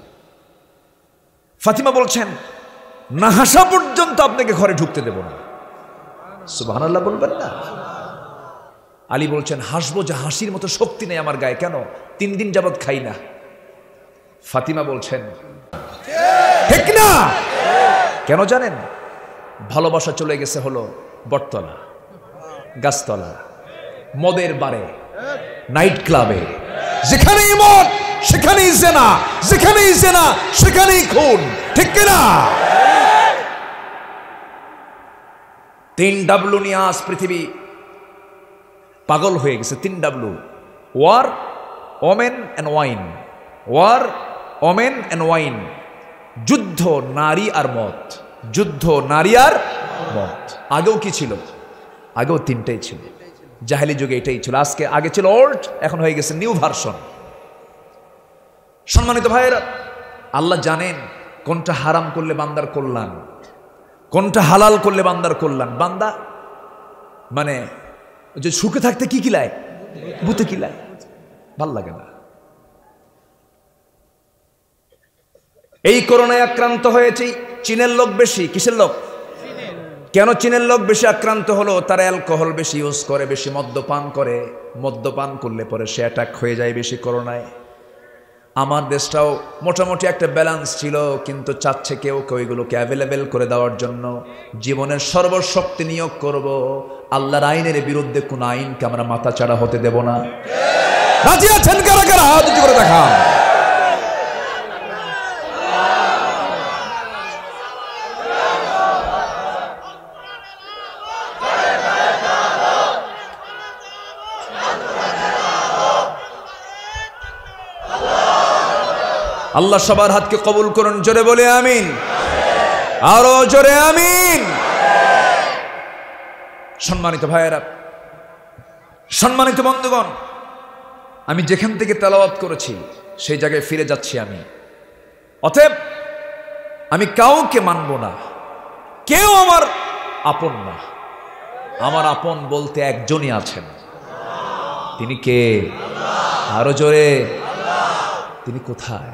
ফাতিমা বলছেন না হাসা পর্যন্ত আপনাকে ঘরে ঢুকতে দেব না সুবাহ বলবেন না আলী বলছেন হাসবো যে হাসির মতো শক্তি নেই আমার গায়ে কেন তিন দিন যাবৎ খাই না ফাতিমা বলছেন ঠিক না কেন জানেন ভালোবাসা চলে গেছে হলো বটতলা গাছতলা মদের বারে নাইট ক্লাবে যেখানেই মন সেখানেই জেনা যেখানেই জেনা সেখানেই খুন ঠিক কিনা তিন ডাব্লু নিয়ে আজ পৃথিবী পাগল হয়ে গেছে তিন W war women and wine war women and wine যুদ্ধ নারী আর মত যুদ্ধ নারী আর মত আগেও কি ছিল আগেও তিনটাই ছিল জাহেলি যুগে এটাই ছিল আজকে আগে ছিল ওল্ড এখন হয়ে গেছে নিউ ভার্সন সম্মানিত ভাইয়েরা আল্লাহ জানেন কোনটা হারাম করলে বান্দার কল্যাণ কোনটা হালাল করলে বান্দার কল্যাণ বান্দা মানে যে সুখে থাকতে কি কিলায় ভূতে কিলায় ভাল লাগে না এই করোনায় আক্রান্ত হয়েছে চীনের লোক বেশি কিসের লোক কেন চীনের লোক বেশি আক্রান্ত হলো তারা অ্যালকোহল বেশি ইউজ করে বেশি মদ্যপান করে মদ্যপান করলে পরে সে অ্যাটাক হয়ে যায় বেশি করোনায় আমার দেশটাও মোটামুটি একটা ব্যালেন্স ছিল কিন্তু চাচ্ছে কেউ কেউ এগুলোকে অ্যাভেলেবেল করে দেওয়ার জন্য জীবনের সর্বশক্তি নিয়োগ করব আল্লাহর আইনের বিরুদ্ধে কোনো আইনকে আমরা মাথাচাড়া হতে দেব না আছেন কারা কারা হাত করে দেখান আল্লাহ সবার হাতকে কবুল করুন জোরে বলে আমিন আরো জোরে আমিন সম্মানিত ভাইয়েরা সম্মানিত বন্ধুগণ আমি যেখান থেকে তেলাওয়াত করেছি সেই জায়গায় ফিরে যাচ্ছি আমি অতএব আমি কাউকে মানব না কেউ আমার আপন না আমার আপন বলতে একজনই আছেন তিনি কে আরো জোরে তিনি কোথায়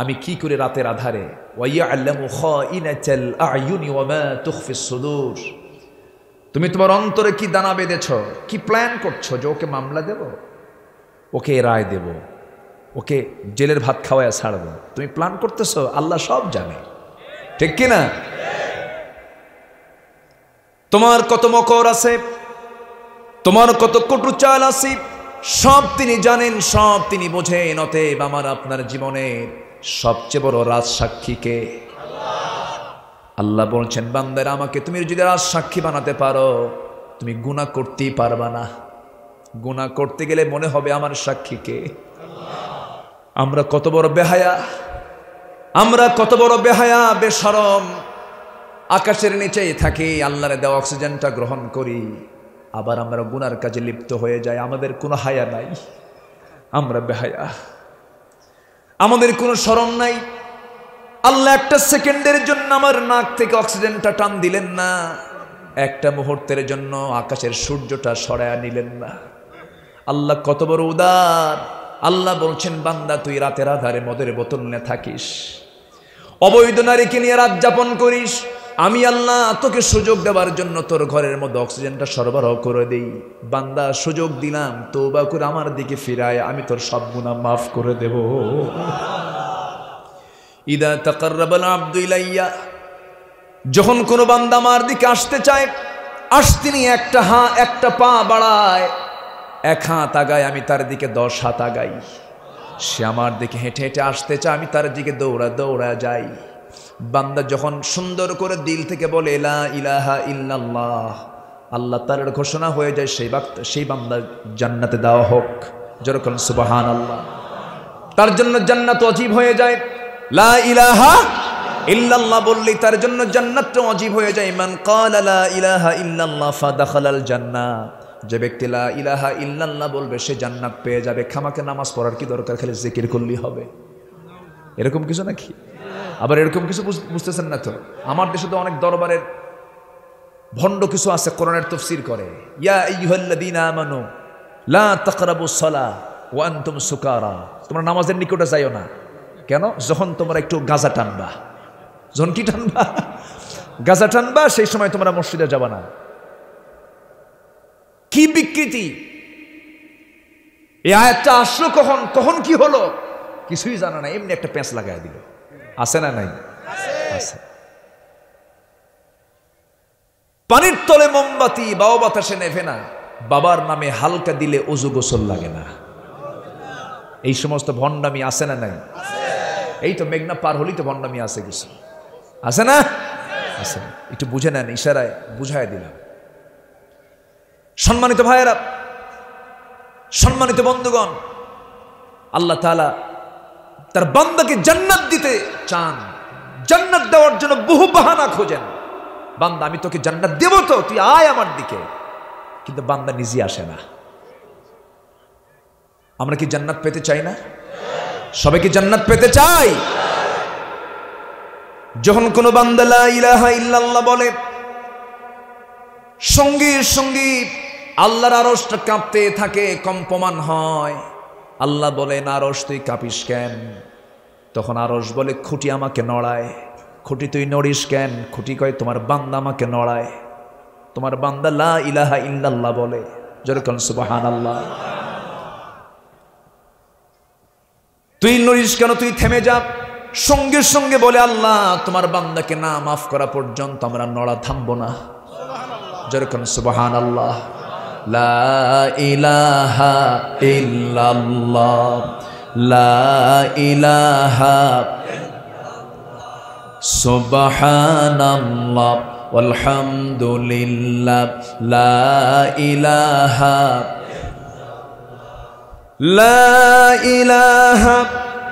আমি কি করে রাতের আধারে ওয়াইয়া তুমি তোমার অন্তরে কি দানা বেঁধেছ কি প্ল্যান করছো যে ওকে মামলা দেব ওকে রায় দেব ওকে জেলের ভাত খাওয়ায় ছাড়ব তুমি প্ল্যান করতেছ আল্লাহ সব জানে ঠিক কিনা তোমার কত মকর আছে তোমার কত কটু চাল আসিফ সব তিনি জানেন সব তিনি বোঝেন অতএব আমার আপনার জীবনের সবচেয়ে বড় রাজ সাক্ষীকে আল্লাহ বলছেন বান্দার আমাকে তুমি যদি রাজ সাক্ষী বানাতে পারো তুমি গুণা করতেই পারবা না গুণা করতে গেলে মনে হবে আমার সাক্ষীকে আমরা কত বড় বেহায়া আমরা কত বড় বেহায়া বেসরম আকাশের নিচেই থাকি আল্লাহরে দেওয়া অক্সিজেনটা গ্রহণ করি আবার আমরা গুনার কাজে লিপ্ত হয়ে যাই আমাদের কোনো হায়া নাই আমরা বেহায়া আমাদের কোনো স্মরণ নাই আল্লাহ একটা সেকেন্ডের জন্য আমার নাক থেকে অক্সিজেনটা টান দিলেন না একটা মুহূর্তের জন্য আকাশের সূর্যটা সরায়া নিলেন না আল্লাহ কত বড় উদার আল্লাহ বলছেন বান্দা তুই রাতের আধারে মদের বোতল নিয়ে থাকিস অবৈধ নারীকে নিয়ে রাত যাপন করিস আমি আল্লাহ তোকে সুযোগ দেওয়ার জন্য তোর ঘরের মধ্যে অক্সিজেনটা সরবরাহ করে দেই বান্দা সুযোগ দিলাম তো করে আমার দিকে ফিরায় আমি তোর সব গুণা মাফ করে দেব ইদা তাকার্রাবাল আব্দুলাইয়া যখন কোনো বান্দা আমার দিকে আসতে চায় আসতিনি একটা হা একটা পা বাড়ায় এক হাত আগায় আমি তার দিকে দশ হাত আগাই সে আমার দিকে হেঁটে হেঁটে আসতে চায় আমি তার দিকে দৌড়া দৌড়া যাই বান্দা যখন সুন্দর করে দিল থেকে বলে এলা ইলাহা ইল্লাল্লাহ আল্লাহ তার ঘোষণা হয়ে যায় সেই বাক্ত সেই বান্দা জান্নাতে দেওয়া হোক যেরকম সুবাহান আল্লাহ তার জন্য জান্নাত অজীব হয়ে যায় লা ইলাহা ইল্লাল্লাহ বললেই তার জন্য জান্নাতটা অজীব হয়ে যায় মান ক্বালা লা ইলাহা ইল্লাল্লাহ ফাদাখালাল জান্নাহ যে ব্যক্তি লা ইলাহা ইল্লাল্লাহ বলবে সে জান্নাত পেয়ে যাবে খামাকে নামাজ পড়ার কি দরকার খালি জিকির করলেই হবে এরকম কিছু নাকি আবার এরকম কিছু বুঝতেছেন না তো আমার দেশে তো অনেক দরবারের ভণ্ড কিছু আছে করোনার তফসির করে ইয়া সুকারা তোমরা নামাজের নিকটে যাইও না কেন যখন তোমরা একটু গাজা টানবা যখন কি টানবা গাজা টানবা সেই সময় তোমরা মসজিদে যাবা না কি বিকৃতি এই আয়াতটা আসলো কখন কখন কি হলো কিছুই জানে না এমনি একটা প্যাঁচ লাগাই দিল আছে না নাই আছে পানির তলে মোমবাতি বাবা বাতাসে নেভে না বাবার নামে হালকা দিলে অজু গোসল লাগে না এই সমস্ত ভণ্ডামি আছে না নাই এই তো মেঘনা পার হলেই তো ভণ্ডামি আছে কিছু আছে না আছে একটু বুঝে নেন ইশারায় বুঝায় দিলাম সম্মানিত ভাইয়েরা সম্মানিত বন্ধুগণ আল্লাহ তালা তার বান্দাকে জান্নাত দিতে চান জান্নাত দেওয়ার জন্য বহু বাহানা খোঁজেন বান্দা আমি তোকে জান্নাত দেব তো তুই আয় আমার দিকে কিন্তু বান্দা নিজে আসে না আমরা কি জান্নাত পেতে চাই না সবাই কি জান্নাত পেতে চাই যখন কোনো বান্দালা ইলাহা ইল্লাল্লাহ বলে সঙ্গীর সঙ্গীত আল্লাহর আরসটা কাঁপতে থাকে কম্পমান হয় আল্লাহ বলেন আরস তুই কাঁপিস কেন তখন আরস বলে খুঁটি আমাকে নড়ায় খুঁটি তুই নড়িস কেন খুঁটি কয় তোমার বান্দা আমাকে নড়ায় তোমার বান্দা লা ইলাহা ইল্লাল্লাহ বলে যেরকম সুবাহান আল্লাহ তুই নড়িস কেন তুই থেমে যা সঙ্গে সঙ্গে বলে আল্লাহ তোমার বান্দাকে না মাফ করা পর্যন্ত আমরা নড়া থামবো না যেরকম সুবাহান আল্লাহ لا إله إلا الله لا إله سبحان الله والحمد لله لا إله لا إله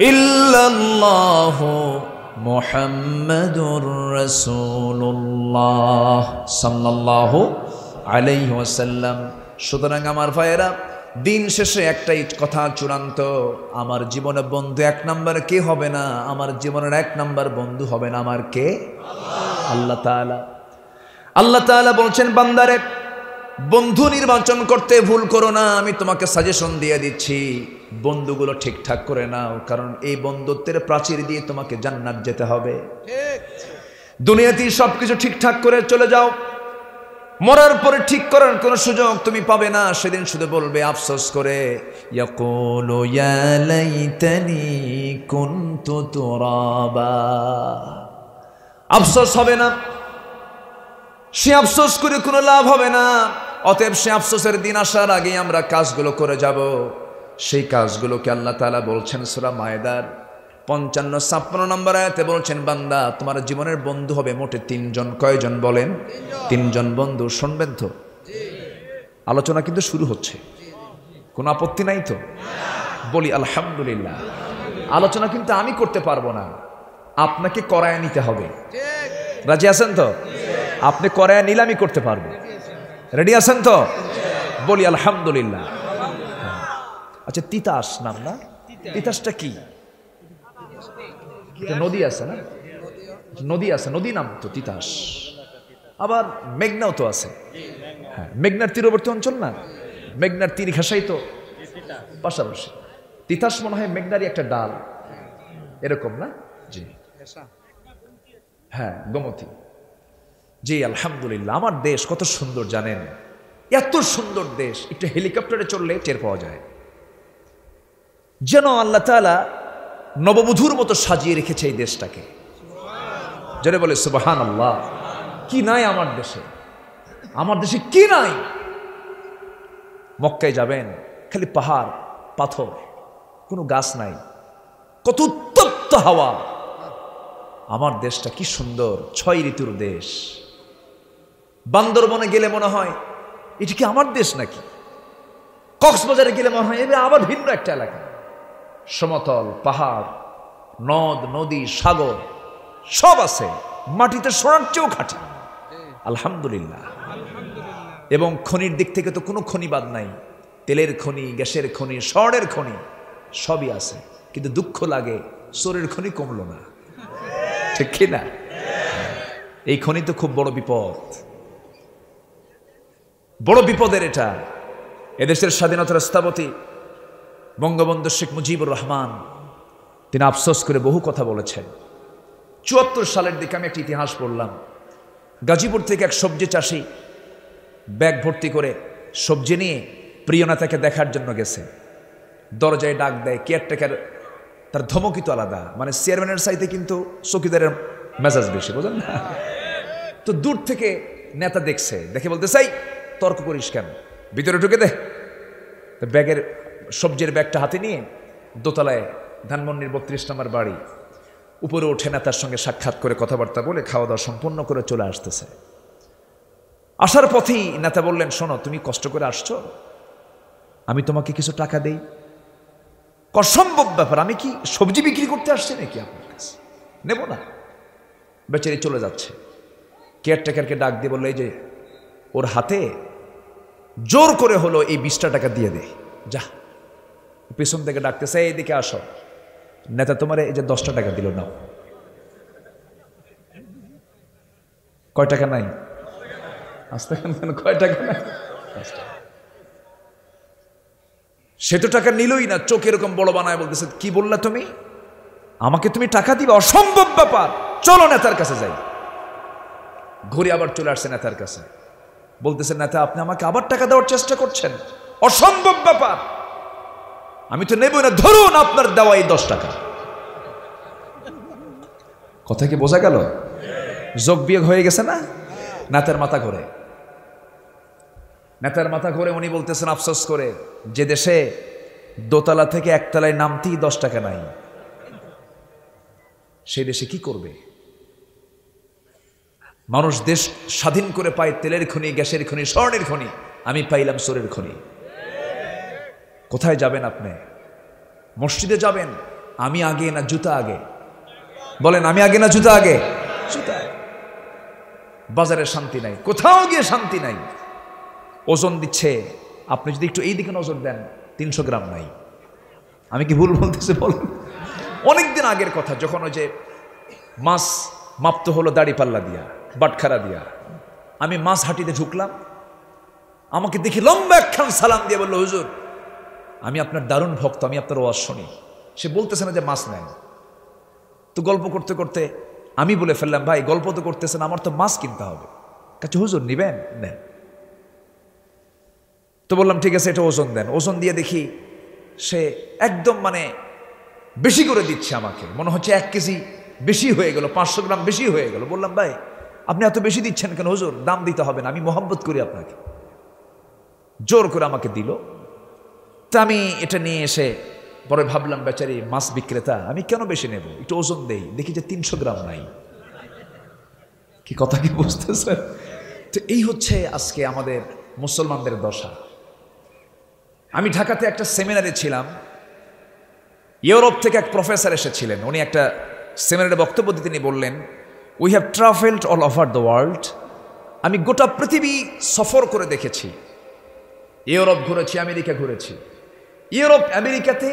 إلا الله محمد رسول الله صلى الله عليه وسلم সুতরাং আমার ভাইয়েরা দিন শেষে একটাই কথা চূড়ান্ত আমার জীবনে বন্ধু এক নাম্বার কে হবে না আমার জীবনের এক নাম্বার বন্ধু হবে না আমার কে আল্লাহ তালা আল্লাহ তালা বলছেন বান্দারে বন্ধু নির্বাচন করতে ভুল করো না আমি তোমাকে সাজেশন দিয়ে দিচ্ছি বন্ধুগুলো ঠিকঠাক করে নাও কারণ এই বন্ধুত্বের প্রাচীর দিয়ে তোমাকে জান্নাত যেতে হবে দুনিয়াতেই সব কিছু ঠিকঠাক করে চলে যাও মরার পরে ঠিক করার কোনো সুযোগ তুমি পাবে না সেদিন শুধু বলবে আফসোস করে আফসোস হবে না সে আফসোস করে কোনো লাভ হবে না অতএব সে আফসোসের দিন আসার আগেই আমরা কাজগুলো করে যাব সেই কাজগুলোকে আল্লাহ তালা বলছেন সুরা মায়দার পঞ্চান্ন ছাপ্পান্ন নম্বর আয়তে বলছেন বান্দা তোমার জীবনের বন্ধু হবে মোটে তিনজন কয়জন বলেন তিনজন বন্ধু শুনবেন তো আলোচনা কিন্তু শুরু হচ্ছে কোনো আপত্তি নাই তো বলি আলহামদুলিল্লাহ আলোচনা কিন্তু আমি করতে পারবো না আপনাকে করায় নিতে হবে রাজি আছেন তো আপনি করায় আমি করতে পারবো রেডি আছেন তো বলি আলহামদুলিল্লাহ হ্যাঁ। আচ্ছা তিতাস নাম না তিতাসটা কি নদী আছে না নদী আছে নদী নাম তো তিতাস আবার মেঘনাও তো আছে হ্যাঁ মেঘনার তীরবর্তী অঞ্চল না মেঘনার তীর ঘাসাই তো পাশাপাশি তিতাস মনে হয় মেঘনারই একটা ডাল এরকম না জি হ্যাঁ গোমতী জি আলহামদুলিল্লাহ আমার দেশ কত সুন্দর জানেন এত সুন্দর দেশ একটু হেলিকপ্টারে চললে টের পাওয়া যায় যেন আল্লাহ তালা নববধুর মতো সাজিয়ে রেখেছে এই দেশটাকে যারা বলে সুবাহান আল্লাহ কি নাই আমার দেশে আমার দেশে কি নাই মক্কায় যাবেন খালি পাহাড় পাথর কোনো গাছ নাই কত উত্তপ্ত হাওয়া আমার দেশটা কি সুন্দর ছয় ঋতুর দেশ বান্দরবনে গেলে মনে হয় এটি কি আমার দেশ নাকি কক্সবাজারে গেলে মনে হয় এবার আবার ভিন্ন একটা এলাকা সমতল পাহাড় নদ নদী সাগর সব আছে মাটিতে সোনার চেয়েও খাটি আলহামদুলিল্লাহ এবং খনির দিক থেকে তো কোনো খনি বাদ নাই তেলের খনি গ্যাসের খনি শহরের খনি সবই আছে কিন্তু দুঃখ লাগে চোরের খনি কমলো না ঠিক না এই খনি তো খুব বড় বিপদ বড় বিপদের এটা এদেশের স্বাধীনতার স্থাপতি বঙ্গবন্ধু শেখ মুজিবুর রহমান তিনি আফসোস করে বহু কথা বলেছেন চুয়াত্তর সালের দিকে আমি একটি ইতিহাস পড়লাম গাজীপুর থেকে এক সবজি চাষি ব্যাগ ভর্তি করে সবজি নিয়ে প্রিয় নেতাকে দেখার জন্য গেছে দরজায় ডাক দেয় কেয়ারটেকার তার ধমকিত আলাদা মানে চেয়ারম্যানের সাইতে কিন্তু চকিদারের মেজাজ বেশি বোঝেন না তো দূর থেকে নেতা দেখছে দেখে বলতে চাই তর্ক করিস কেন ভিতরে ঢুকে দে ব্যাগের সবজির ব্যাগটা হাতে নিয়ে দোতলায় ধানমন্ডির বত্রিশ নম্বর বাড়ি উপরে ওঠে না তার সঙ্গে সাক্ষাৎ করে কথাবার্তা বলে খাওয়া দাওয়া সম্পন্ন করে চলে আসতেছে আসার পথেই নেতা বললেন শোনো তুমি কষ্ট করে আসছো আমি তোমাকে কিছু টাকা দেই অসম্ভব ব্যাপার আমি কি সবজি বিক্রি করতে আসছি নাকি আপনার কাছে নেব না বেচারি চলে যাচ্ছে কেয়ারটেকারকে ডাক দিয়ে বললো এই যে ওর হাতে জোর করে হলো এই বিশটা টাকা দিয়ে দে যা পিছন থেকে ডাকতেছে এইদিকে আসো নেতা তোমার এই যে দশটা টাকা দিল না কয় টাকা নাই আসতে মানে কয় টাকা নাই সে তো টাকা নিলই না চোখ এরকম বড় বানায় বলতেছে কি বললা তুমি আমাকে তুমি টাকা দিবে অসম্ভব ব্যাপার চলো নেতার কাছে যাই ঘুরে আবার চলে আসছে নেতার কাছে বলতেছে নেতা আপনি আমাকে আবার টাকা দেওয়ার চেষ্টা করছেন অসম্ভব ব্যাপার আমি তো নেব না ধরুন আপনার দেওয়া এই দশ টাকা কথা কি বোঝা গেল যোগ বিয়োগ হয়ে গেছে না নাতের মাথা করে নেতার মাথা করে উনি বলতেছেন আফসোস করে যে দেশে দোতলা থেকে একতলায় নামতেই দশ টাকা নাই সেই দেশে কি করবে মানুষ দেশ স্বাধীন করে পায় তেলের খনি গ্যাসের খনি স্বর্ণের খনি আমি পাইলাম সোরের খনি কোথায় যাবেন আপনি মসজিদে যাবেন আমি আগে না জুতা আগে বলেন আমি আগে না জুতা আগে জুতা বাজারে শান্তি নাই কোথাও গিয়ে শান্তি নাই ওজন দিচ্ছে আপনি যদি একটু এই দিকে নজর দেন তিনশো গ্রাম নাই আমি কি ভুল বলতেছি বলুন অনেকদিন আগের কথা যখন ওই যে মাছ মাপ্ত হলো দাড়ি পাল্লা দিয়া বাটখারা দিয়া আমি মাছ হাঁটিতে ঢুকলাম আমাকে দেখি লম্বা একখান সালাম দিয়ে বললো হুজুর আমি আপনার দারুণ ভক্ত আমি আপনার ওয়াজ শুনি সে বলতেছে না যে মাছ নেন তো গল্প করতে করতে আমি বলে ফেললাম ভাই গল্প তো করতেছেন আমার তো মাছ কিনতে হবে কাছে হুজুর নিবেন নেন তো বললাম ঠিক আছে এটা ওজন দেন ওজন দিয়ে দেখি সে একদম মানে বেশি করে দিচ্ছে আমাকে মনে হচ্ছে এক কেজি বেশি হয়ে গেল পাঁচশো গ্রাম বেশি হয়ে গেল বললাম ভাই আপনি এত বেশি দিচ্ছেন কেন হুজুর দাম দিতে হবে না আমি মোহাম্মত করি আপনাকে জোর করে আমাকে দিল তা আমি এটা নিয়ে এসে পরে ভাবলাম বেচারি মাছ বিক্রেতা আমি কেন বেশি নেব একটু ওজন দেই দেখি যে তিনশো গ্রাম নাই কি কথা কি বুঝতেছে তো এই হচ্ছে আজকে আমাদের মুসলমানদের দশা আমি ঢাকাতে একটা সেমিনারে ছিলাম ইউরোপ থেকে এক প্রফেসর এসেছিলেন উনি একটা সেমিনারে বক্তব্য দিয়ে তিনি বললেন we have travelled all over the world আমি গোটা পৃথিবী সফর করে দেখেছি ইউরোপ ঘুরেছি আমেরিকা ঘুরেছি ইউরোপ আমেরিকাতে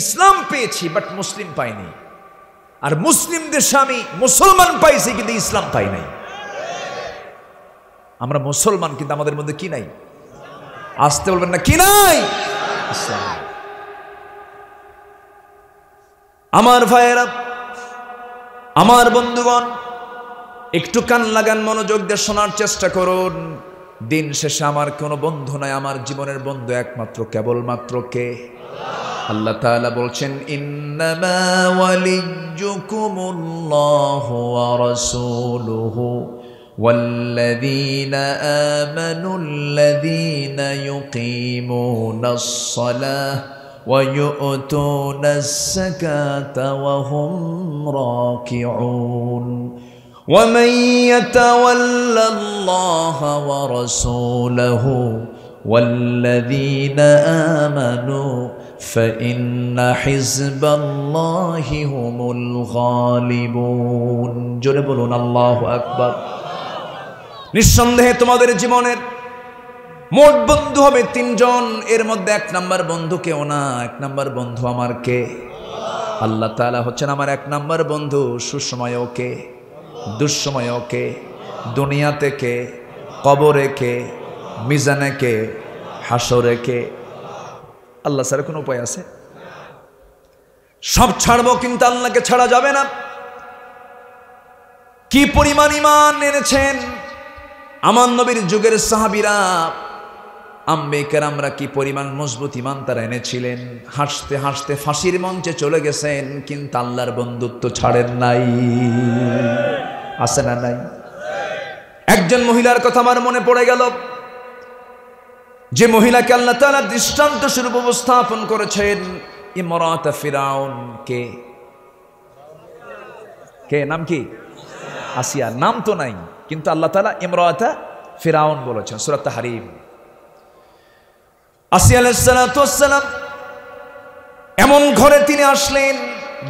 ইসলাম পেয়েছি বাট মুসলিম পাইনি আর মুসলিমদের স্বামী মুসলমান পাইছি কিন্তু ইসলাম পাই নাই আমরা মুসলমান কিন্তু আমাদের মধ্যে কি নাই আসতে বলবেন না কি নাই ইসলাম আমার ভাইয়েরা আমার বন্ধুগণ একটু কান লাগান মনোযোগ দিয়ে শোনার চেষ্টা করুন দিন শেষে আমার কোনো বন্ধু নাই আমার জীবনের বন্ধু একমাত্র কেবলমাত্র কে আল্লাহ তাআলা বলছেন ইন্নামা ওয়ালিয়্যুকুমুল্লাহু ওয়া রাসূলুহু والذين آمنوا الذين يقيمون الصلاة ويؤتون الزكاة وهم راكعون ومن يتول الله ورسوله والذين آمنوا فإن حزب الله هم الغالبون জোরে বলুন আল্লাহ আকবার নিঃসন্দেহে তোমাদের জীবনের মোট বন্ধু হবে তিনজন এর মধ্যে এক নাম্বার বন্ধু কেউ না এক নাম্বার বন্ধু আমার কে আল্লাহ তালা হচ্ছেন আমার এক নাম্বার বন্ধু সুসময় ও কে দুঃসময় কে দুনিয়াতে কে কবরে কে মিজানে কে হাসরে কে আল্লাহ স্যার কোনো উপায় আছে সব ছাড়বো কিন্তু আল্লাহকে ছাড়া যাবে না কি পরিমাণ ইমান এনেছেন আমান নবীর যুগের সাহাবিরা আম্বে কেরামরা কি পরিমাণ মজবুত ইমান তারা এনেছিলেন হাসতে হাসতে ফাঁসির মঞ্চে চলে গেছেন কিন্তু আল্লাহর বন্ধুত্ব ছাড়েন নাই আসে না নাই একজন মহিলার কথা আমার মনে পড়ে গেল যে মহিলাকে আল্লাহ তালা দৃষ্টান্ত স্বরূপ উপস্থাপন করেছেন ইমরাতা ফিরাউন কে কে নাম কি আসিয়া নাম তো নাই কিন্তু আল্লাহ তালা ইমরাতা ফিরাউন বলেছেন সুরাত হারিম আসি আলাইসালাম এমন ঘরে তিনি আসলেন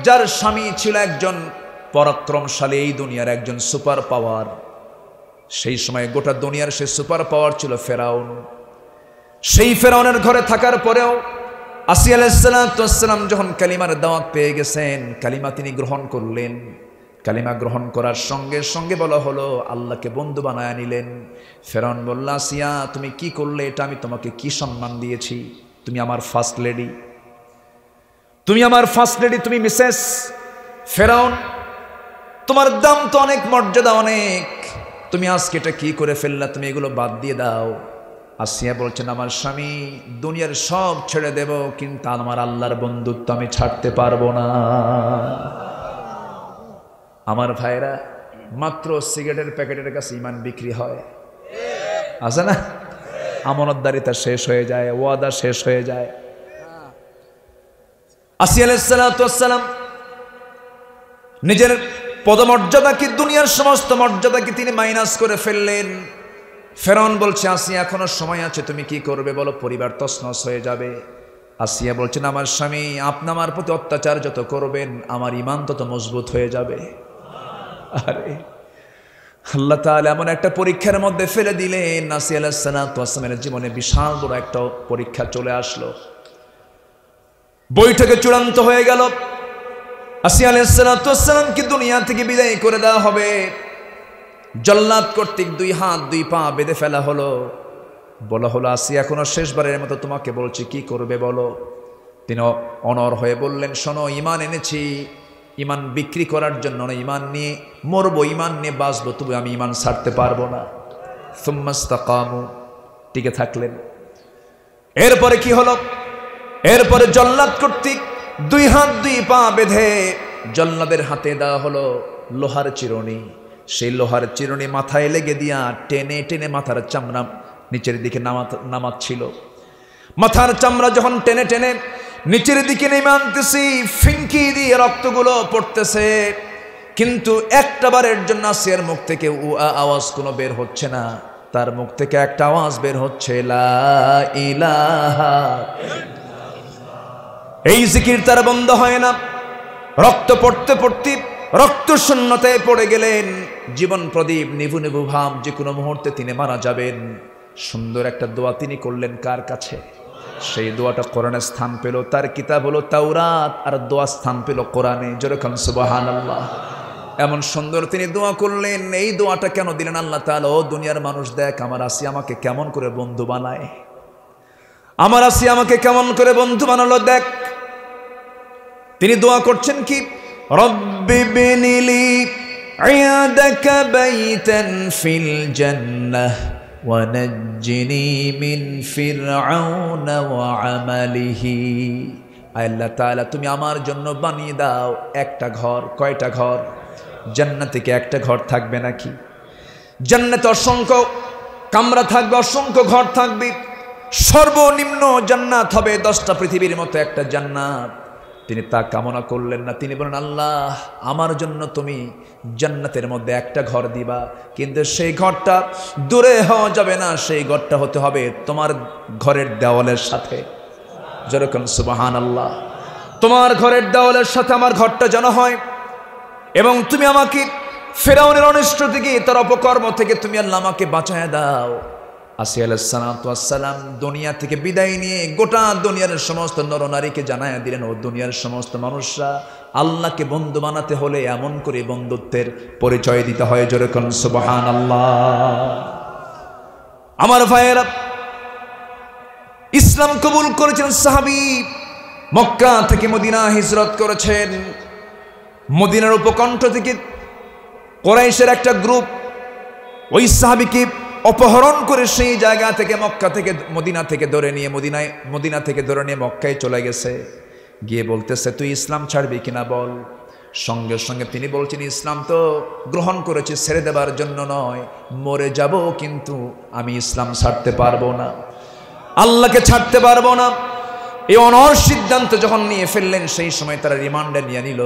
যার স্বামী ছিল একজন পরাক্রমশালী এই দুনিয়ার একজন সুপার পাওয়ার সেই সময় গোটা দুনিয়ার সে সুপার পাওয়ার ছিল ফেরাউন সেই ফেরাউনের ঘরে থাকার পরেও আসি আলাইসালাম যখন কালিমার দাওয়াত পেয়ে গেছেন কালিমা তিনি গ্রহণ করলেন কালিমা গ্রহণ করার সঙ্গে সঙ্গে বলা হলো আল্লাহকে বন্ধু বানায় নিলেন ফেরন বললা সিয়া তুমি কি করলে এটা আমি তোমাকে কি সম্মান দিয়েছি তুমি আমার ফার্স্ট লেডি তুমি আমার ফার্স্ট লেডি তুমি মিসেস ফেরাউন তোমার দাম তো অনেক মর্যাদা অনেক তুমি আজকে এটা কি করে ফেললা তুমি এগুলো বাদ দিয়ে দাও আর সিয়া বলছেন আমার স্বামী দুনিয়ার সব ছেড়ে দেব কিন্তু আমার আল্লাহর বন্ধুত্ব আমি ছাড়তে পারবো না আমার ভাইরা মাত্র সিগারেটের প্যাকেটের কাছে ইমান বিক্রি হয় আছে না আমানতদারিতা শেষ হয়ে যায় ওয়াদা শেষ হয়ে যায় আসি আলাইসালাম নিজের পদমর্যাদা কি দুনিয়ার সমস্ত মর্যাদা কি তিনি মাইনাস করে ফেললেন ফেরন বলছে আসিয়া এখনো সময় আছে তুমি কি করবে বলো পরিবার তসনস হয়ে যাবে আসিয়া বলছেন আমার স্বামী আপনি আমার প্রতি অত্যাচার যত করবেন আমার ইমান তত মজবুত হয়ে যাবে আরে আল্লাহ তাহলে এমন একটা পরীক্ষার মধ্যে ফেলে দিলেন নাসি আলাহামের জীবনে বিশাল বড় একটা পরীক্ষা চলে আসলো বৈঠকে চূড়ান্ত হয়ে গেল আসি আলাহামকে দুনিয়া থেকে বিদায় করে দেওয়া হবে জল্লাদ কর্তৃক দুই হাত দুই পা বেঁধে ফেলা হলো বলা হলো আসি এখনো শেষবারের মতো তোমাকে বলছি কি করবে বলো তিনি অনর হয়ে বললেন শোনো ইমান এনেছি ইমান বিক্রি করার জন্য না ইমান নিয়ে মরবো ইমান নিয়ে বাঁচবো তবু আমি ইমান ছাড়তে পারবো না সুম্মাস্তাকামু টিকে থাকলেন এরপরে কি হলো এরপরে জল্লাদ কর্তৃক দুই হাত দুই পা বেঁধে জল্লাদের হাতে দেওয়া হলো লোহার চিরুনি সেই লোহার চিরুনি মাথায় লেগে দিয়া টেনে টেনে মাথার চামড়া নিচের দিকে নামা নামাচ্ছিল মাথার চামড়া যখন টেনে টেনে নিচের দিকে নেমে আনতেছি ফিঙ্কি দিয়ে রক্তগুলো পড়তেছে কিন্তু একটা বারের জন্য সের মুখ থেকে উ আওয়াজ কোনো বের হচ্ছে না তার মুখ থেকে একটা আওয়াজ বের হচ্ছে এই জিকির তার বন্ধ হয় না রক্ত পড়তে পড়তে রক্ত শূন্যতায় পড়ে গেলেন জীবন প্রদীপ নিভু নিভু ভাব যে কোনো মুহূর্তে তিনি মারা যাবেন সুন্দর একটা দোয়া তিনি করলেন কার কাছে সেই দোয়াটা কোরআনে স্থান পেল তার কিতাব হলো তাওরাত আর দোয়া স্থান পেল কোরআনে যেরকম সুবাহান আল্লাহ এমন সুন্দর তিনি দোয়া করলেন এই দোয়াটা কেন দিলেন আল্লাহ তাহলে ও দুনিয়ার মানুষ দেখ আমার আসি আমাকে কেমন করে বন্ধু বানায় আমার আসি আমাকে কেমন করে বন্ধু বানালো দেখ তিনি দোয়া করছেন কি রব্বি ونجني من فرعون وعمله আল্লাহ তাআলা তুমি আমার জন্য বানিয়ে দাও একটা ঘর কয়টা ঘর জান্নাত থেকে একটা ঘর থাকবে নাকি জান্নাতে অসংখ্য কামরা থাকবে অসংখ্য ঘর থাকবে সর্বনিম্ন জান্নাত হবে দশটা পৃথিবীর মতো একটা জান্নাত তিনি তা কামনা করলেন না তিনি বলেন আল্লাহ আমার জন্য তুমি জান্নাতের মধ্যে একটা ঘর দিবা কিন্তু সেই ঘরটা দূরে হওয়া যাবে না সেই ঘরটা হতে হবে তোমার ঘরের দেওয়ালের সাথে যেরকম সুবাহান আল্লাহ তোমার ঘরের দেওয়ালের সাথে আমার ঘরটা যেন হয় এবং তুমি আমাকে ফেরাউনের অনিষ্ট থেকে তার অপকর্ম থেকে তুমি আল্লাহ আমাকে বাঁচায় দাও আসি আলাহাতাম দুনিয়া থেকে বিদায় নিয়ে গোটা দুনিয়ার সমস্ত নরনারীকে জানায় দিলেন ও দুনিয়ার সমস্ত মানুষরা আল্লাহকে বন্ধু বানাতে হলে এমন করে বন্ধুত্বের পরিচয় দিতে হয় যেরকম সুবাহান আল্লাহ আমার ভাইয়েরা ইসলাম কবুল করেছেন সাহাবি মক্কা থেকে মদিনা হিজরত করেছেন মদিনার উপকণ্ঠ থেকে কোরাইশের একটা গ্রুপ ওই সাহাবিকে অপহরণ করে সেই জায়গা থেকে মক্কা থেকে মদিনা থেকে ধরে নিয়ে মদিনায় মদিনা থেকে ধরে নিয়ে মক্কায় চলে গেছে গিয়ে বলতেছে তুই ইসলাম ছাড়বি কিনা বল সঙ্গে সঙ্গে তিনি বলছেন ইসলাম তো গ্রহণ করেছি ছেড়ে দেবার জন্য নয় মরে যাব কিন্তু আমি ইসলাম ছাড়তে পারবো না আল্লাহকে ছাড়তে পারবো না এই অনর সিদ্ধান্ত যখন নিয়ে ফেললেন সেই সময় তারা রিমান্ডে নিয়ে নিল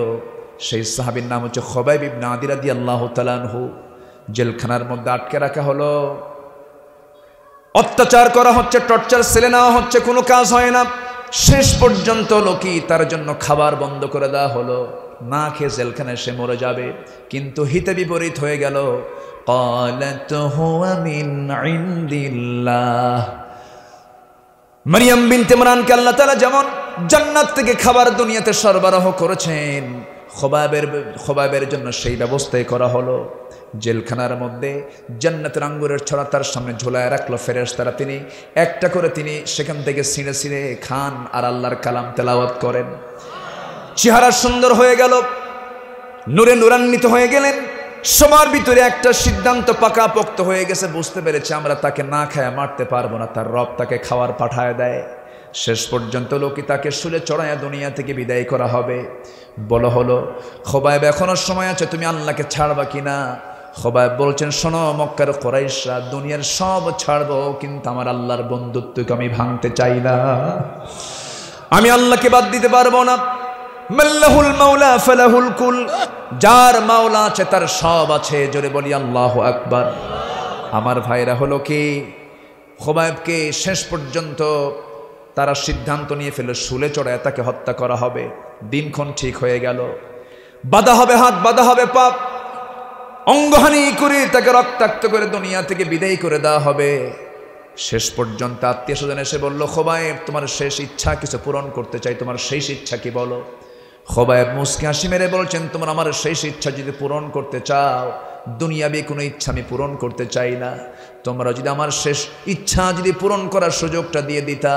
সেই সাহাবির নাম হচ্ছে খবাইব না আদিরাদি আল্লাহ তালানহু জেলখানার মধ্যে আটকে রাখা হলো অত্যাচার করা হচ্ছে টর্চার সেলে নেওয়া হচ্ছে কোনো কাজ হয় না শেষ পর্যন্ত লোকই তার জন্য খাবার বন্ধ করে দেওয়া হলো না খেয়ে জেলখানে সে মরে যাবে কিন্তু হিতে বিপরীত হয়ে গেল মারিয়াম বিন তেমরানকে আল্লাহ তালা যেমন জান্নাত থেকে খাবার দুনিয়াতে সরবরাহ করেছেন খোবাবের খোবাবের জন্য সেই ব্যবস্থাই করা হলো জেলখানার মধ্যে জান্নাতের আঙ্গুরের ছড়া তার সামনে ঝোলায় রাখলো ফেরেস তারা তিনি একটা করে তিনি সেখান থেকে সিঁড়ে সিঁড়ে খান আর আল্লাহর কালাম তেলাওয়াত করেন চেহারা সুন্দর হয়ে গেল নূরে নুরান্বিত হয়ে গেলেন সবার ভিতরে একটা সিদ্ধান্ত পাকাপোক্ত হয়ে গেছে বুঝতে পেরেছে আমরা তাকে না খায় মারতে পারবো না তার রব তাকে খাওয়ার পাঠায় দেয় শেষ পর্যন্ত লোকে তাকে শুলে চড়াইয়া দুনিয়া থেকে বিদায় করা হবে বলা হলো খোবায় এখনো সময় আছে তুমি আল্লাহকে ছাড়বা কিনা সবাই বলছেন শোনো মক্কার কোরাইশরা দুনিয়ার সব ছাড়বো কিন্তু আমার আল্লাহর বন্ধুত্বকে আমি ভাঙতে চাই না আমি আল্লাহকে বাদ দিতে পারবো না মাল্লাহুল মাওলা ফালাহুল কুল যার মাওলা আছে তার সব আছে জোরে বলি আল্লাহ আকবার আমার ভাইরা হলো কি খোবায়বকে শেষ পর্যন্ত তারা সিদ্ধান্ত নিয়ে ফেলে শুলে চড়ায় তাকে হত্যা করা হবে দিনক্ষণ ঠিক হয়ে গেল বাধা হবে হাত বাধা হবে পাপ অঙ্গহানি করে তাকে রক্তাক্ত করে দুনিয়া থেকে বিদায় করে দেওয়া হবে শেষ পর্যন্ত আত্মীয় স্বজন এসে বললো খোবায়েব তোমার শেষ ইচ্ছা কিছু পূরণ করতে চাই তোমার শেষ ইচ্ছা কি বলো খোবায়েব মুসকি হাসি মেরে বলছেন তোমার আমার শেষ ইচ্ছা যদি পূরণ করতে চাও দুনিয়াবি কোনো ইচ্ছা আমি পূরণ করতে চাই না তোমরা যদি আমার শেষ ইচ্ছা যদি পূরণ করার সুযোগটা দিয়ে দিতা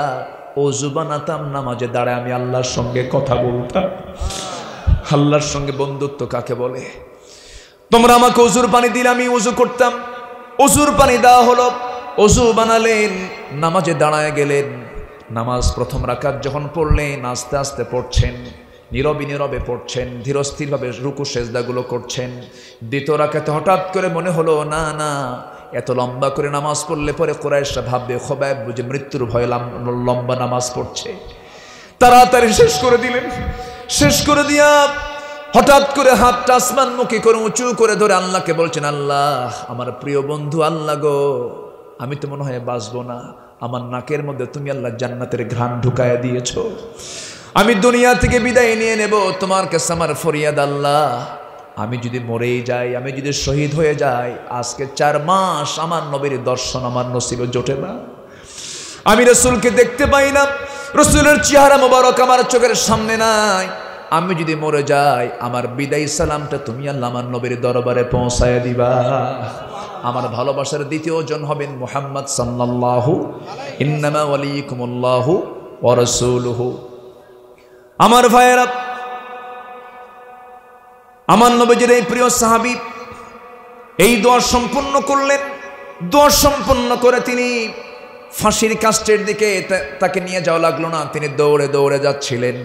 ও জুবানাতাম নামাজে দাঁড়ায় আমি আল্লাহর সঙ্গে কথা বলতাম আল্লাহর সঙ্গে বন্ধুত্ব কাকে বলে তোমরা আমাকে অজুর পানি দিলে আমি উজু করতাম অজুর পানি দেওয়া হলো অজু বানালেন নামাজে দাঁড়ায় গেলেন নামাজ প্রথম রাখার যখন পড়লেন আস্তে আস্তে পড়ছেন নীরবে নীরবে পড়ছেন ধীরস্থিরভাবে রুকু সেজদাগুলো করছেন দ্বিতীয় রাখাতে হঠাৎ করে মনে হলো না না এত লম্বা করে নামাজ পড়লে পরে কোরআসা ভাববে খোবায় বুঝে মৃত্যুর ভয় লম্বা নামাজ পড়ছে তাড়াতাড়ি শেষ করে দিলেন শেষ করে দিয়া হঠাৎ করে হাতটা আসমান মুখী করে উঁচু করে ধরে আল্লাহকে বলছেন আল্লাহ আমার প্রিয় বন্ধু আল্লাহ গো আমি তো মনে হয় বাঁচবো না আমার নাকের মধ্যে তুমি আল্লাহ জান্নাতের ঘ্রাণ ঢুকাইয়া দিয়েছ আমি দুনিয়া থেকে বিদায় নিয়ে নেব তোমার কাছে আমার ফরিয়াদ আল্লাহ আমি যদি মরেই যাই আমি যদি শহীদ হয়ে যাই আজকে চার মাস আমার নবীর দর্শন আমার নসিব জোটে না আমি রসুলকে দেখতে পাই না রসুলের চেহারা মোবারক আমার চোখের সামনে নাই আমি যদি মরে যাই আমার বিদায় সালামটা তুমি আল্লাহ আমার নবীর দরবারে পৌঁছায় দিবা আমার ভালোবাসার দ্বিতীয় জন হবেন মোহাম্মদ সাল্লাহু ইন্নামা আলিকুমুল্লাহু ওরসুলহু আমার ভাইয়েরা আমার নবীজির এই প্রিয় সাহাবি এই দোয়া সম্পূর্ণ করলেন দোয়া সম্পূর্ণ করে তিনি ফাঁসির কাস্টের দিকে তাকে নিয়ে যাওয়া লাগলো না তিনি দৌড়ে দৌড়ে যাচ্ছিলেন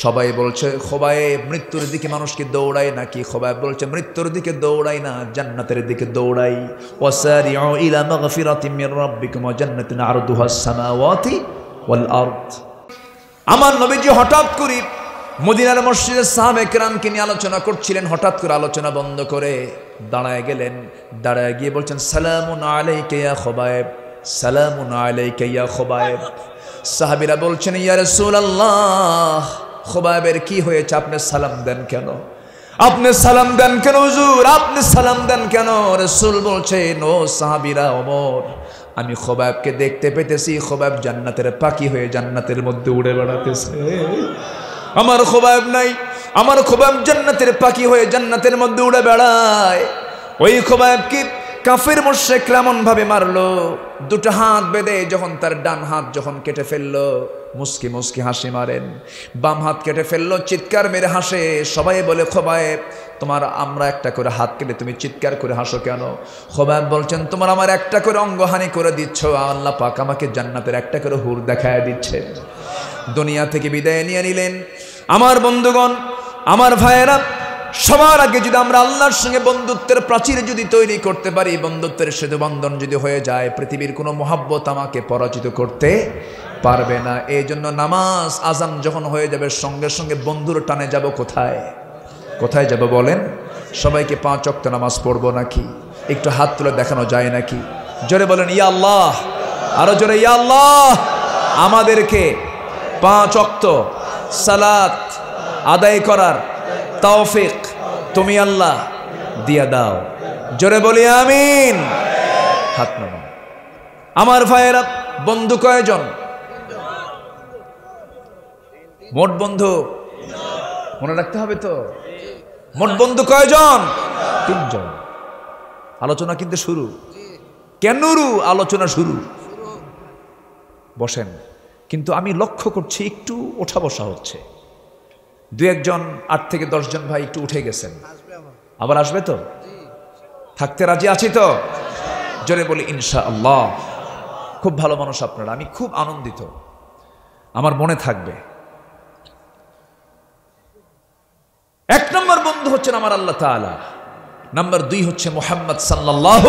সবাই বলছে খোবায়ে মৃত্যুর দিকে মানুষকে দৌড়াই নাকি খোবায় বলছে মৃত্যুর দিকে দৌড়াই না জান্নাতের দিকে দৌড়াই ওয়াসারিউ ইলা মাগফিরাতিম মির রাব্বিকুম জান্নাতিন আরদুহা সামাওয়াতি ওয়াল আরদ আমার নবীজি হঠাৎ করে মদিনার মসজিদের সাহাবেক রামকে নিয়ে আলোচনা করছিলেন হঠাৎ করে আলোচনা বন্ধ করে দাঁড়ায় গেলেন দাঁড়ায় গিয়ে বলছেন সালামুন আলাইকে ইয়া খোবায়েব সালামুন আলাইকা ইয়া খোবায়েব সাহাবীরা বলছেন ইয়া রাসূলুল্লাহ খোবাবের কি হয়েছে আপনি সালাম দেন কেন আপনি সালাম দেন কেন হুজুর আপনি সালাম দেন কেন রসুল বলছেন ও সাহাবিরা অমর আমি খোবাবকে দেখতে পেতেছি খোবাব জান্নাতের পাখি হয়ে জান্নাতের মধ্যে উড়ে বেড়াতেছে আমার খোবাব নাই আমার খোবাব জান্নাতের পাখি হয়ে জান্নাতের মধ্যে উড়ে বেড়ায় ওই খোবাব কি কাফের কেমন ভাবে মারলো দুটো হাত বেঁধে যখন তার ডান হাত যখন কেটে ফেললো মুসকি মুসকি হাসি মারেন বাম হাত কেটে ফেললো চিৎকার মেরে হাসে সবাই বলে খোবায় তোমার আমরা একটা করে হাত কেটে তুমি চিৎকার করে হাসো কেন খোবায়ে বলছেন তোমার আমার একটা করে অঙ্গহানি করে দিচ্ছ আল্লাহ পাক আমাকে জান্নাতের একটা করে হুর দেখায় দিচ্ছে দুনিয়া থেকে বিদায় নিয়ে নিলেন আমার বন্ধুগণ আমার ভাইয়েরা সবার আগে যদি আমরা আল্লাহর সঙ্গে বন্ধুত্বের প্রাচীর যদি তৈরি করতে পারি বন্ধুত্বের সেতু বন্ধন যদি হয়ে যায় পৃথিবীর কোনো মহাব্বত আমাকে পরাজিত করতে পারবে না এই জন্য নামাজ আজান যখন হয়ে যাবে সঙ্গে সঙ্গে বন্ধুর টানে যাব কোথায় কোথায় যাব বলেন সবাইকে পাঁচ অক্ত নামাজ পড়বো নাকি একটু হাত তুলে দেখানো যায় নাকি জোরে বলেন ইয়া আল্লাহ আরো জোরে ইয়া আল্লাহ আমাদেরকে পাঁচ অক্ত সালাত আদায় করার তৌফিক তুমি আল্লাহ দিয়া দাও জোরে বলি আমিন হাত আমার ভাইয়ের বন্ধু কয়জন মোট বন্ধু মনে রাখতে হবে তো মোট বন্ধু কয়জন তিনজন আলোচনা কিন্তু শুরু কেনরু আলোচনা শুরু বসেন কিন্তু আমি লক্ষ্য করছি একটু ওঠা বসা হচ্ছে দু একজন আট থেকে জন ভাই একটু উঠে গেছেন আবার আসবে তো থাকতে রাজি আছি তো জোরে বলি ইনশা আল্লাহ খুব ভালো মানুষ আপনারা আমি খুব আনন্দিত আমার মনে থাকবে এক নম্বর বন্ধু হচ্ছেন আমার আল্লাহ তালা নাম্বার দুই হচ্ছে মোহাম্মদ সাল্লাহ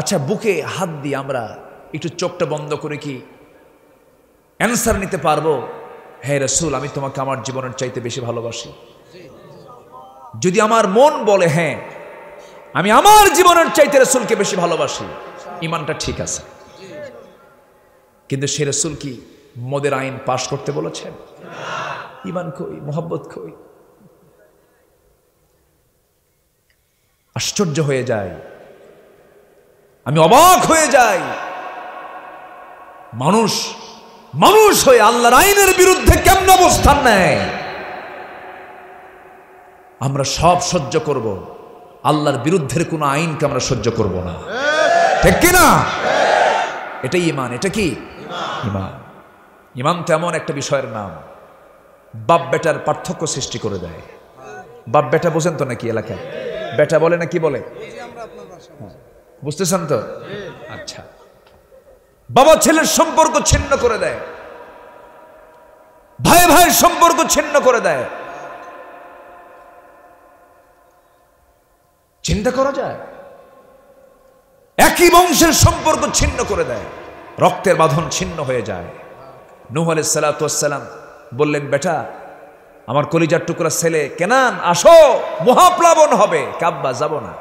আচ্ছা বুকে হাত দিয়ে আমরা একটু চোখটা বন্ধ করে কি অ্যান্সার নিতে পারবো হ্যাঁ রসুল আমি তোমাকে আমার জীবনের চাইতে বেশি ভালোবাসি যদি আমার মন বলে হ্যাঁ আমি আমার জীবনের চাইতে রসুলকে বেশি ভালোবাসি ইমানটা ঠিক আছে কিন্তু সে রসুল কি মদের আইন পাশ করতে বলেছেন ইমান কই মোহাম্মত কই আশ্চর্য হয়ে যায় আমি অবাক হয়ে যাই মানুষ মানুষ হয়ে আল্লাহর আইনের বিরুদ্ধে কেমন অবস্থান নেয় আমরা সব সহ্য করব আল্লাহর বিরুদ্ধের কোন আইনকে আমরা সহ্য করব না ঠিক কিনা এটাই ইমান এটা কি ইমান ইমান তেমন একটা বিষয়ের নাম বাপ বেটার পার্থক্য সৃষ্টি করে দেয় বাপ বেটা বোঝেন তো নাকি এলাকায় বেটা বলে না কি বলে বুঝতেছেন তো আচ্ছা বাবা ছেলের সম্পর্ক ছিন্ন করে দেয় ভাই ভাইয়ের সম্পর্ক ছিন্ন করে দেয় চিন্তা করা যায় একই বংশের সম্পর্ক ছিন্ন করে দেয় রক্তের বাঁধন ছিন্ন হয়ে যায় নুহ আলি সালাতাম বললেন বেটা আমার কলিজার টুকরা ছেলে কেনান আসো মহাপ্লাবন হবে কাব্বা যাব না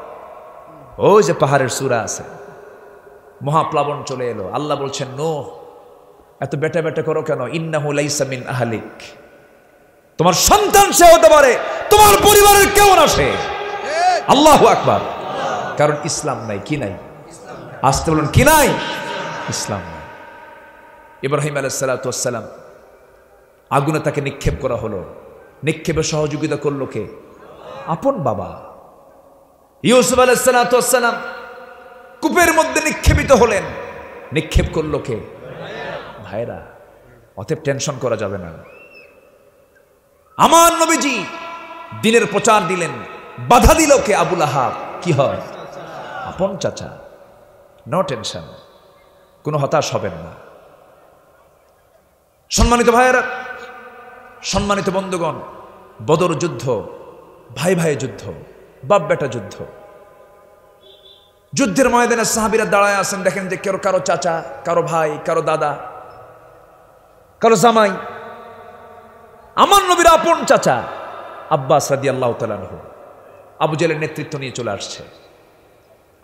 ওই যে পাহাড়ের সুরা আছে মহাপ্লাবন চলে এলো আল্লাহ বলছেন নো এত বেটা বেটা করো কেন ইন্নাহু লাইসামিন আহালিক তোমার সন্তান সে হতে পারে তোমার পরিবারের কেউ না সে আল্লাহ আকবার কারণ ইসলাম নাই কি নাই আসতে বলুন কি নাই ইসলাম নাই ইব্রাহিম আলাইসালাতাম আগুনে তাকে নিক্ষেপ করা হলো নিক্ষেপে সহযোগিতা করলো কে আপন বাবা ইউসুফ আলাইসালাতাম কূপের মধ্যে নিক্ষেপিত হলেন নিক্ষেপ করল কে ভাইরা অতএব টেনশন করা যাবে না আমার নবীজি দিনের প্রচার দিলেন বাধা দিল কে আবুল আহাব কি হয় আপন চাচা নো টেনশন কোনো হতাশ হবেন না সম্মানিত ভাইয়েরা সম্মানিত বন্ধুগণ বদর যুদ্ধ ভাই ভাই যুদ্ধ বাপ বেটা যুদ্ধ যুদ্ধের ময়দানে সাহাবিরা দাঁড়ায় আসেন দেখেন যে কেউ কারো চাচা কারো ভাই কারো দাদা কারো জামাই আমার নবীর আপন চাচা আব্বাস রাদি আল্লাহ তালানহ আবু জেলের নেতৃত্ব নিয়ে চলে আসছে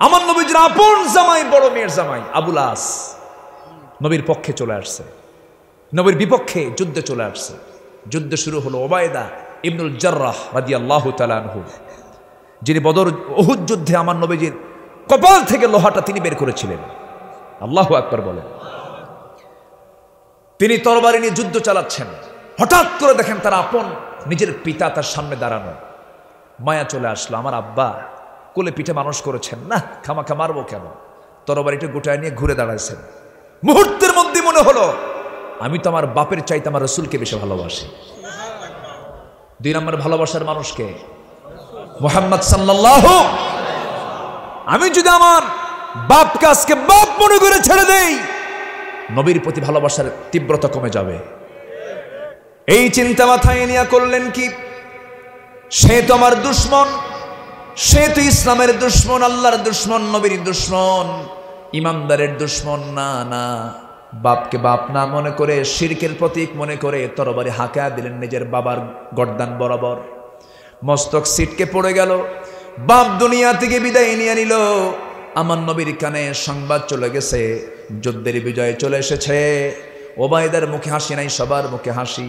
আমার নবীজির আপন জামাই বড় মেয়ের জামাই আবুল আস নবীর পক্ষে চলে আসছে নবীর বিপক্ষে যুদ্ধে চলে আসছে যুদ্ধ শুরু হলো ওবায়দা ইবনুল জর্রাহ রাদি আল্লাহ তালানহ যিনি বদর অহুদ যুদ্ধে আমার নবীজির কপাল থেকে লোহাটা তিনি বের করেছিলেন আল্লাহ একবার বলেন তিনি তরবারি নিয়ে যুদ্ধ চালাচ্ছেন হঠাৎ করে দেখেন তার আপন নিজের পিতা তার সামনে দাঁড়ানো মায়া চলে আসলো আমার আব্বা কোলে পিঠে মানুষ করেছেন না খামাকে মারবো কেন তরবারিটা গোটায় নিয়ে ঘুরে দাঁড়াইছেন মুহূর্তের মধ্যে মনে হলো আমি তো আমার বাপের চাইতে আমার রসুলকে বেশি ভালোবাসি দুই নম্বর ভালোবাসার মানুষকে মোহাম্মদ সাল্লাহ আমি যদি আমার বাপ কাজকে বাপ মনে করে ছেড়ে দেই নবীর প্রতি ভালোবাসার তীব্রতা কমে যাবে এই চিন্তা মাথায় নিয়া করলেন কি সে তো আমার দুশ্মন সে তো ইসলামের দুশ্মন আল্লাহর দুশ্মন নবীর দুশ্মন ইমানদারের দুশ্মন না না বাপকে বাপ না মনে করে শিরকের প্রতীক মনে করে তরবারি হাঁকা দিলেন নিজের বাবার গর্দান বরাবর মস্তক সিটকে পড়ে গেল বাপ দুনিয়া থেকে বিদায় নিয়ে নিল আমার নবীর কানে সংবাদ চলে গেছে যুদ্ধের বিজয় চলে এসেছে ওবায়দার মুখে হাসি নাই সবার মুখে হাসি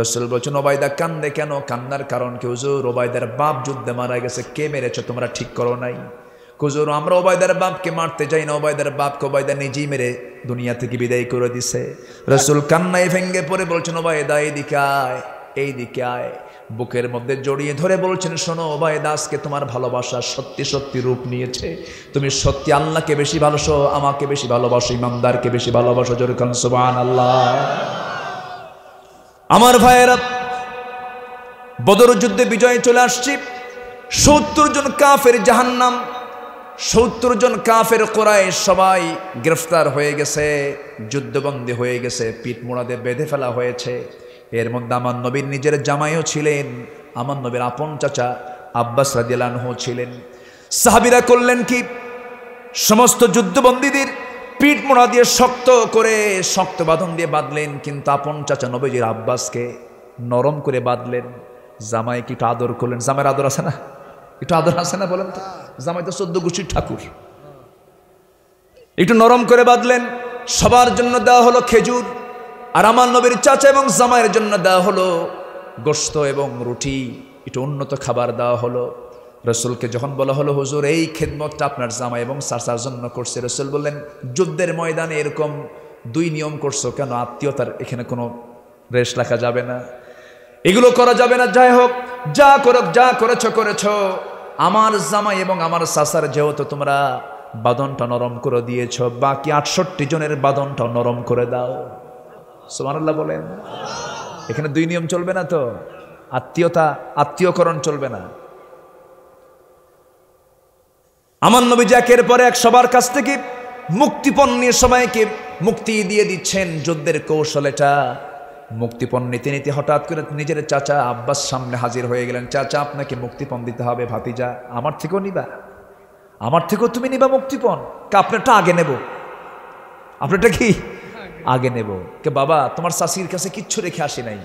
রসুল বলছেন ওবায়দা কান্দে কেন কান্নার কারণ কেউ জোর ওবায়দার বাপ যুদ্ধে মারা গেছে কে মেরেছ তোমরা ঠিক করো নাই কুজুর আমরা ওবায়দার বাপকে মারতে যাই না ওবায়দার বাপকে ওবায়দা নিজেই মেরে দুনিয়া থেকে বিদায় করে দিছে রসুল কান্নায় ভেঙ্গে পরে বলছেন ওবায়দা এই দিকে আয় এই দিকে আয় বুকের মধ্যে জড়িয়ে ধরে বলছেন শোনো ওবায় দাসকে তোমার ভালোবাসা সত্যি সত্যি রূপ নিয়েছে তুমি সত্যি আল্লাহকে বেশি ভালোবাসো আমাকে বেশি ভালোবাসো ইমামদারকে বেশি ভালোবাসো জোরখান সুবান আল্লাহ আমার ভাইয়েরা বদর যুদ্ধে বিজয় চলে আসছি সত্তর জন কাফের জাহান্নাম সত্তর জন কাফের কোরায় সবাই গ্রেফতার হয়ে গেছে যুদ্ধবন্দী হয়ে গেছে পিঠ মোড়াদের বেঁধে ফেলা হয়েছে এর মধ্যে আমার নবীর নিজের জামাইও ছিলেন আমার নবীর আপন চাচা আব্বাস রাজিয়ালানহ ছিলেন সাহাবিরা করলেন কি সমস্ত যুদ্ধবন্দীদের পিঠ মোড়া দিয়ে শক্ত করে শক্ত বাঁধন দিয়ে বাঁধলেন কিন্তু আপন চাচা নবীজির আব্বাসকে নরম করে বাঁধলেন জামাইকে একটু আদর করলেন জামাইয়ের আদর আছে না একটু আদর আছে না বলেন তো জামাই তো সদ্য গুষ্ঠীর ঠাকুর একটু নরম করে বাঁধলেন সবার জন্য দেওয়া হলো খেজুর আর আমার নবীর চাচা এবং জামাইয়ের জন্য দেওয়া হলো গোস্ত এবং রুটি এটা উন্নত খাবার দেওয়া হলো রসুলকে যখন বলা হলো হুজুর এই খেদমতটা আপনার জামা এবং চাচার জন্য করছে রসুল বললেন যুদ্ধের ময়দানে এরকম দুই নিয়ম করছো কেন আত্মীয়তার এখানে কোনো রেশ রাখা যাবে না এগুলো করা যাবে না যাই হোক যা করো যা করেছ করেছ আমার জামাই এবং আমার চাচার যেহেতু তোমরা বাদনটা নরম করে দিয়েছ বাকি আটষট্টি জনের বাদনটা নরম করে দাও সোমানুল্লাহ বলেন এখানে দুই নিয়ম চলবে না তো আত্মীয়তা আত্মীয়করণ চলবে না আমার নবী একের পরে এক সবার কাছ থেকে মুক্তিপণ নিয়ে সবাইকে মুক্তি দিয়ে দিচ্ছেন যুদ্ধের কৌশল এটা মুক্তিপণ নিতে নিতে হঠাৎ করে নিজের চাচা আব্বাস সামনে হাজির হয়ে গেলেন চাচা আপনাকে মুক্তিপণ দিতে হবে ভাতিজা আমার থেকেও নিবা আমার থেকেও তুমি নিবা মুক্তিপণ আপনারটা আগে নেব আপনারটা কি আগে নেব কে বাবা তোমার চাষির কাছে কিচ্ছু রেখে আসি নাই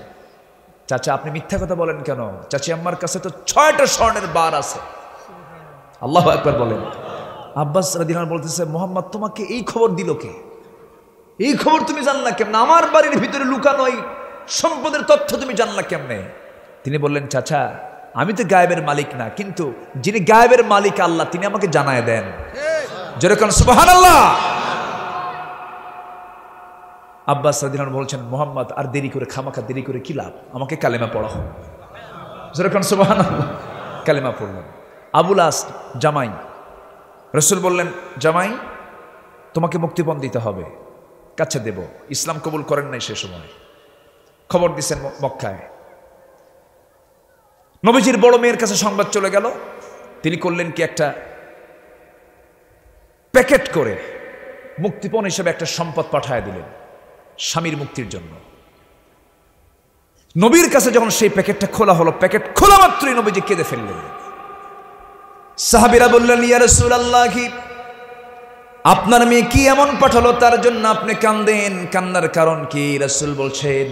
চাচা আপনি মিথ্যা কথা বলেন কেন চাচি আম্মার কাছে তো ছয়টা স্বর্ণের বার আছে আল্লাহ একবার বলেন আব্বাস রাদিহান বলতেছে মোহাম্মদ তোমাকে এই খবর দিল কে এই খবর তুমি জানলা কেমনে আমার বাড়ির ভিতরে লুকানো এই সম্পদের তথ্য তুমি জানলা কেমনে তিনি বললেন চাচা আমি তো গায়েবের মালিক না কিন্তু যিনি গায়েবের মালিক আল্লাহ তিনি আমাকে জানায় দেন যেরকম সুবাহ আল্লাহ আব্বাস সাদিনান বলছেন মোহাম্মদ আর দেরি করে খামাখা দেরি করে কি লাভ আমাকে কালেমা পড়া হোক যেরকম সুবাহান কালেমা পড়লেন আবুল আস জামাই রসুল বললেন জামাই তোমাকে মুক্তিপণ দিতে হবে কাছে দেব ইসলাম কবুল করেন নাই সে সময় খবর দিচ্ছেন মক্কায় নবীজির বড় মেয়ের কাছে সংবাদ চলে গেল তিনি করলেন কি একটা প্যাকেট করে মুক্তিপণ হিসেবে একটা সম্পদ পাঠায় দিলেন স্বামীর মুক্তির জন্য নবীর কাছে যখন সেই প্যাকেটটা খোলা হলো প্যাকেট খোলা মাত্রই নবীজি কেঁদে ফেললেন সাহাবিরা বললেন ইয়ারসুল্লাহি আপনার মেয়ে কি এমন পাঠালো তার জন্য আপনি কান্দেন কান্নার কারণ কি রাসুল বলছেন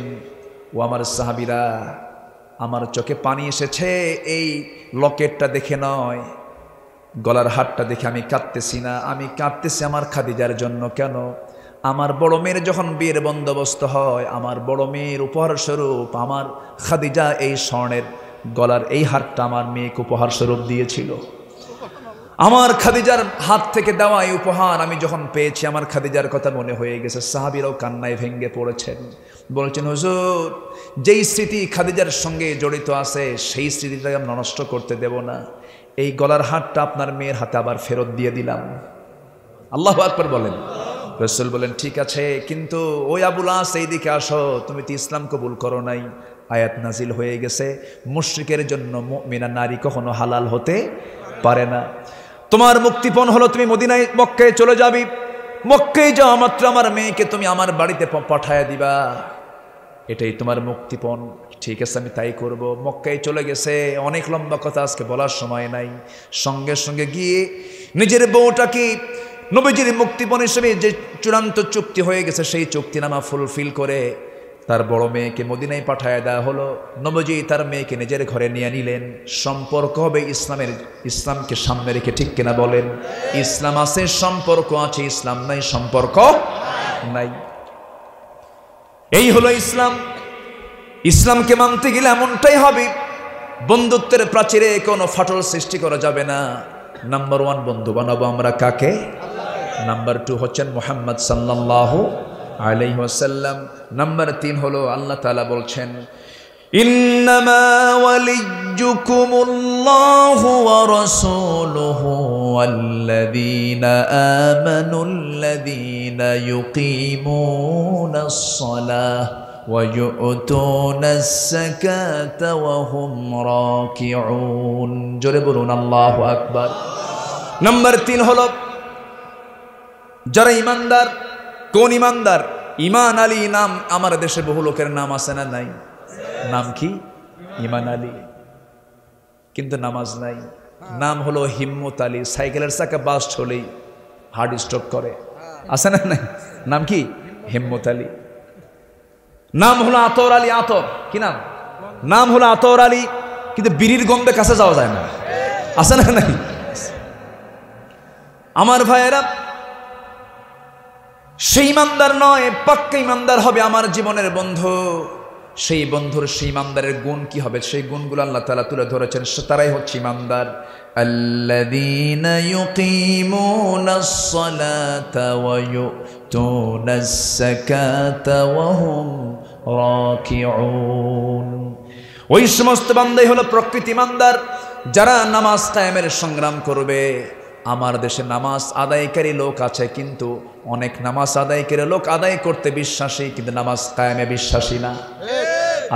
ও আমার সাহাবিরা আমার চোখে পানি এসেছে এই লকেটটা দেখে নয় গলার হাটটা দেখে আমি কাঁদতেছি না আমি কাঁদতেছি আমার খাদিজার জন্য কেন আমার বড় মেয়ের যখন বিয়ের বন্দোবস্ত হয় আমার বড় মেয়ের উপহার স্বরূপ আমার খাদিজা এই স্বর্ণের গলার এই হারটা আমার মেয়েকে উপহার স্বরূপ দিয়েছিল আমার খাদিজার হাত থেকে দেওয়া এই উপহার আমি যখন পেয়েছি আমার খাদিজার কথা মনে হয়ে গেছে সাহাবিরাও কান্নায় ভেঙ্গে পড়েছেন বলছেন হুজুর যেই স্মৃতি খাদিজার সঙ্গে জড়িত আছে সেই স্মৃতিটাকে আমি নষ্ট করতে দেব না এই গলার হাতটা আপনার মেয়ের হাতে আবার ফেরত দিয়ে দিলাম আল্লাহ আকবর বলেন রসুল বলেন ঠিক আছে কিন্তু ওই আবুলাস এই দিকে আসো তুমি তো ইসলাম কবুল করো নাই আয়াত নাজিল হয়ে গেছে মুশ্রিকের জন্য মিনা নারী কখনো হালাল হতে পারে না তোমার মুক্তিপণ হলো তুমি মদিনায় মক্কে চলে যাবি মক্কেই যাওয়া মাত্র আমার মেয়েকে তুমি আমার বাড়িতে পাঠায় দিবা এটাই তোমার মুক্তিপণ ঠিক আছে আমি তাই করব মক্কাই চলে গেছে অনেক লম্বা কথা আজকে বলার সময় নাই সঙ্গে সঙ্গে গিয়ে নিজের বউটাকে নবীজির মুক্তিপণ হিসেবে যে চূড়ান্ত চুক্তি হয়ে গেছে সেই চুক্তিনামা ফুলফিল করে তার বড় মেয়েকে মদিনায় পাঠায় দেওয়া হলো নবজি তার মেয়েকে নিজের ঘরে নিয়ে নিলেন সম্পর্ক হবে ইসলামের ইসলামকে সামনে রেখে ঠিক কিনা বলেন ইসলাম আছে সম্পর্ক আছে ইসলাম নাই সম্পর্ক নাই এই হলো ইসলাম ইসলামকে মানতে গেলে এমনটাই হবে বন্ধুত্বের প্রাচীরে কোনো ফাটল সৃষ্টি করা যাবে না নাম্বার ওয়ান বন্ধু বানাবো আমরা কাকে নাম্বার টু হচ্ছেন মোহাম্মদ সাল্লাহ আলহ্লাম নাম্বার তিন হলো আল্লাহ তালা বলছেন إنما وليكم الله ورسوله والذين آمنوا الذين يقيمون الصلاة ويؤتون الزكاة وهم راكعون جربون الله أكبر نمبر تين هلو যারা ইমানদার কোন ইমানদার ইমান আলী নাম আমার দেশে বহু লোকের নাম আছে না নাই নাম কি ইমান আলী কিন্তু নামাজ নাই নাম হলো হিম্মত আলী সাইকেলের চাকা বাস হলেই হার্ট স্ট্রোক করে আছে না নাই নাম কি হিম্মত আলী নাম হলো আতর আলী আতর কি নাম নাম হলো আতর আলী কিন্তু বিড়ির গন্ধে কাছে যাওয়া যায় না আছে না নাই আমার ভাইয়েরা সেই ইমানদার নয় পাক্কা ইমানদার হবে আমার জীবনের বন্ধু সেই বন্ধুর সেই ইমানদারের গুণ কি হবে সেই গুণগুলো আল্লাহ তালা তুলে ধরেছেন তারাই হচ্ছে ইমানদার الذين يقيمون الصلاة ويؤتون الزكاة وهم راكعون ওই সমস্ত বান্দাই হলো প্রকৃতি ইমানদার যারা নামাজ কায়েমের সংগ্রাম করবে আমার দেশে নামাজ আদায়কারী লোক আছে কিন্তু অনেক নামাজ আদায়কারী লোক আদায় করতে বিশ্বাসী কিন্তু নামাজ কায়েমে বিশ্বাসী না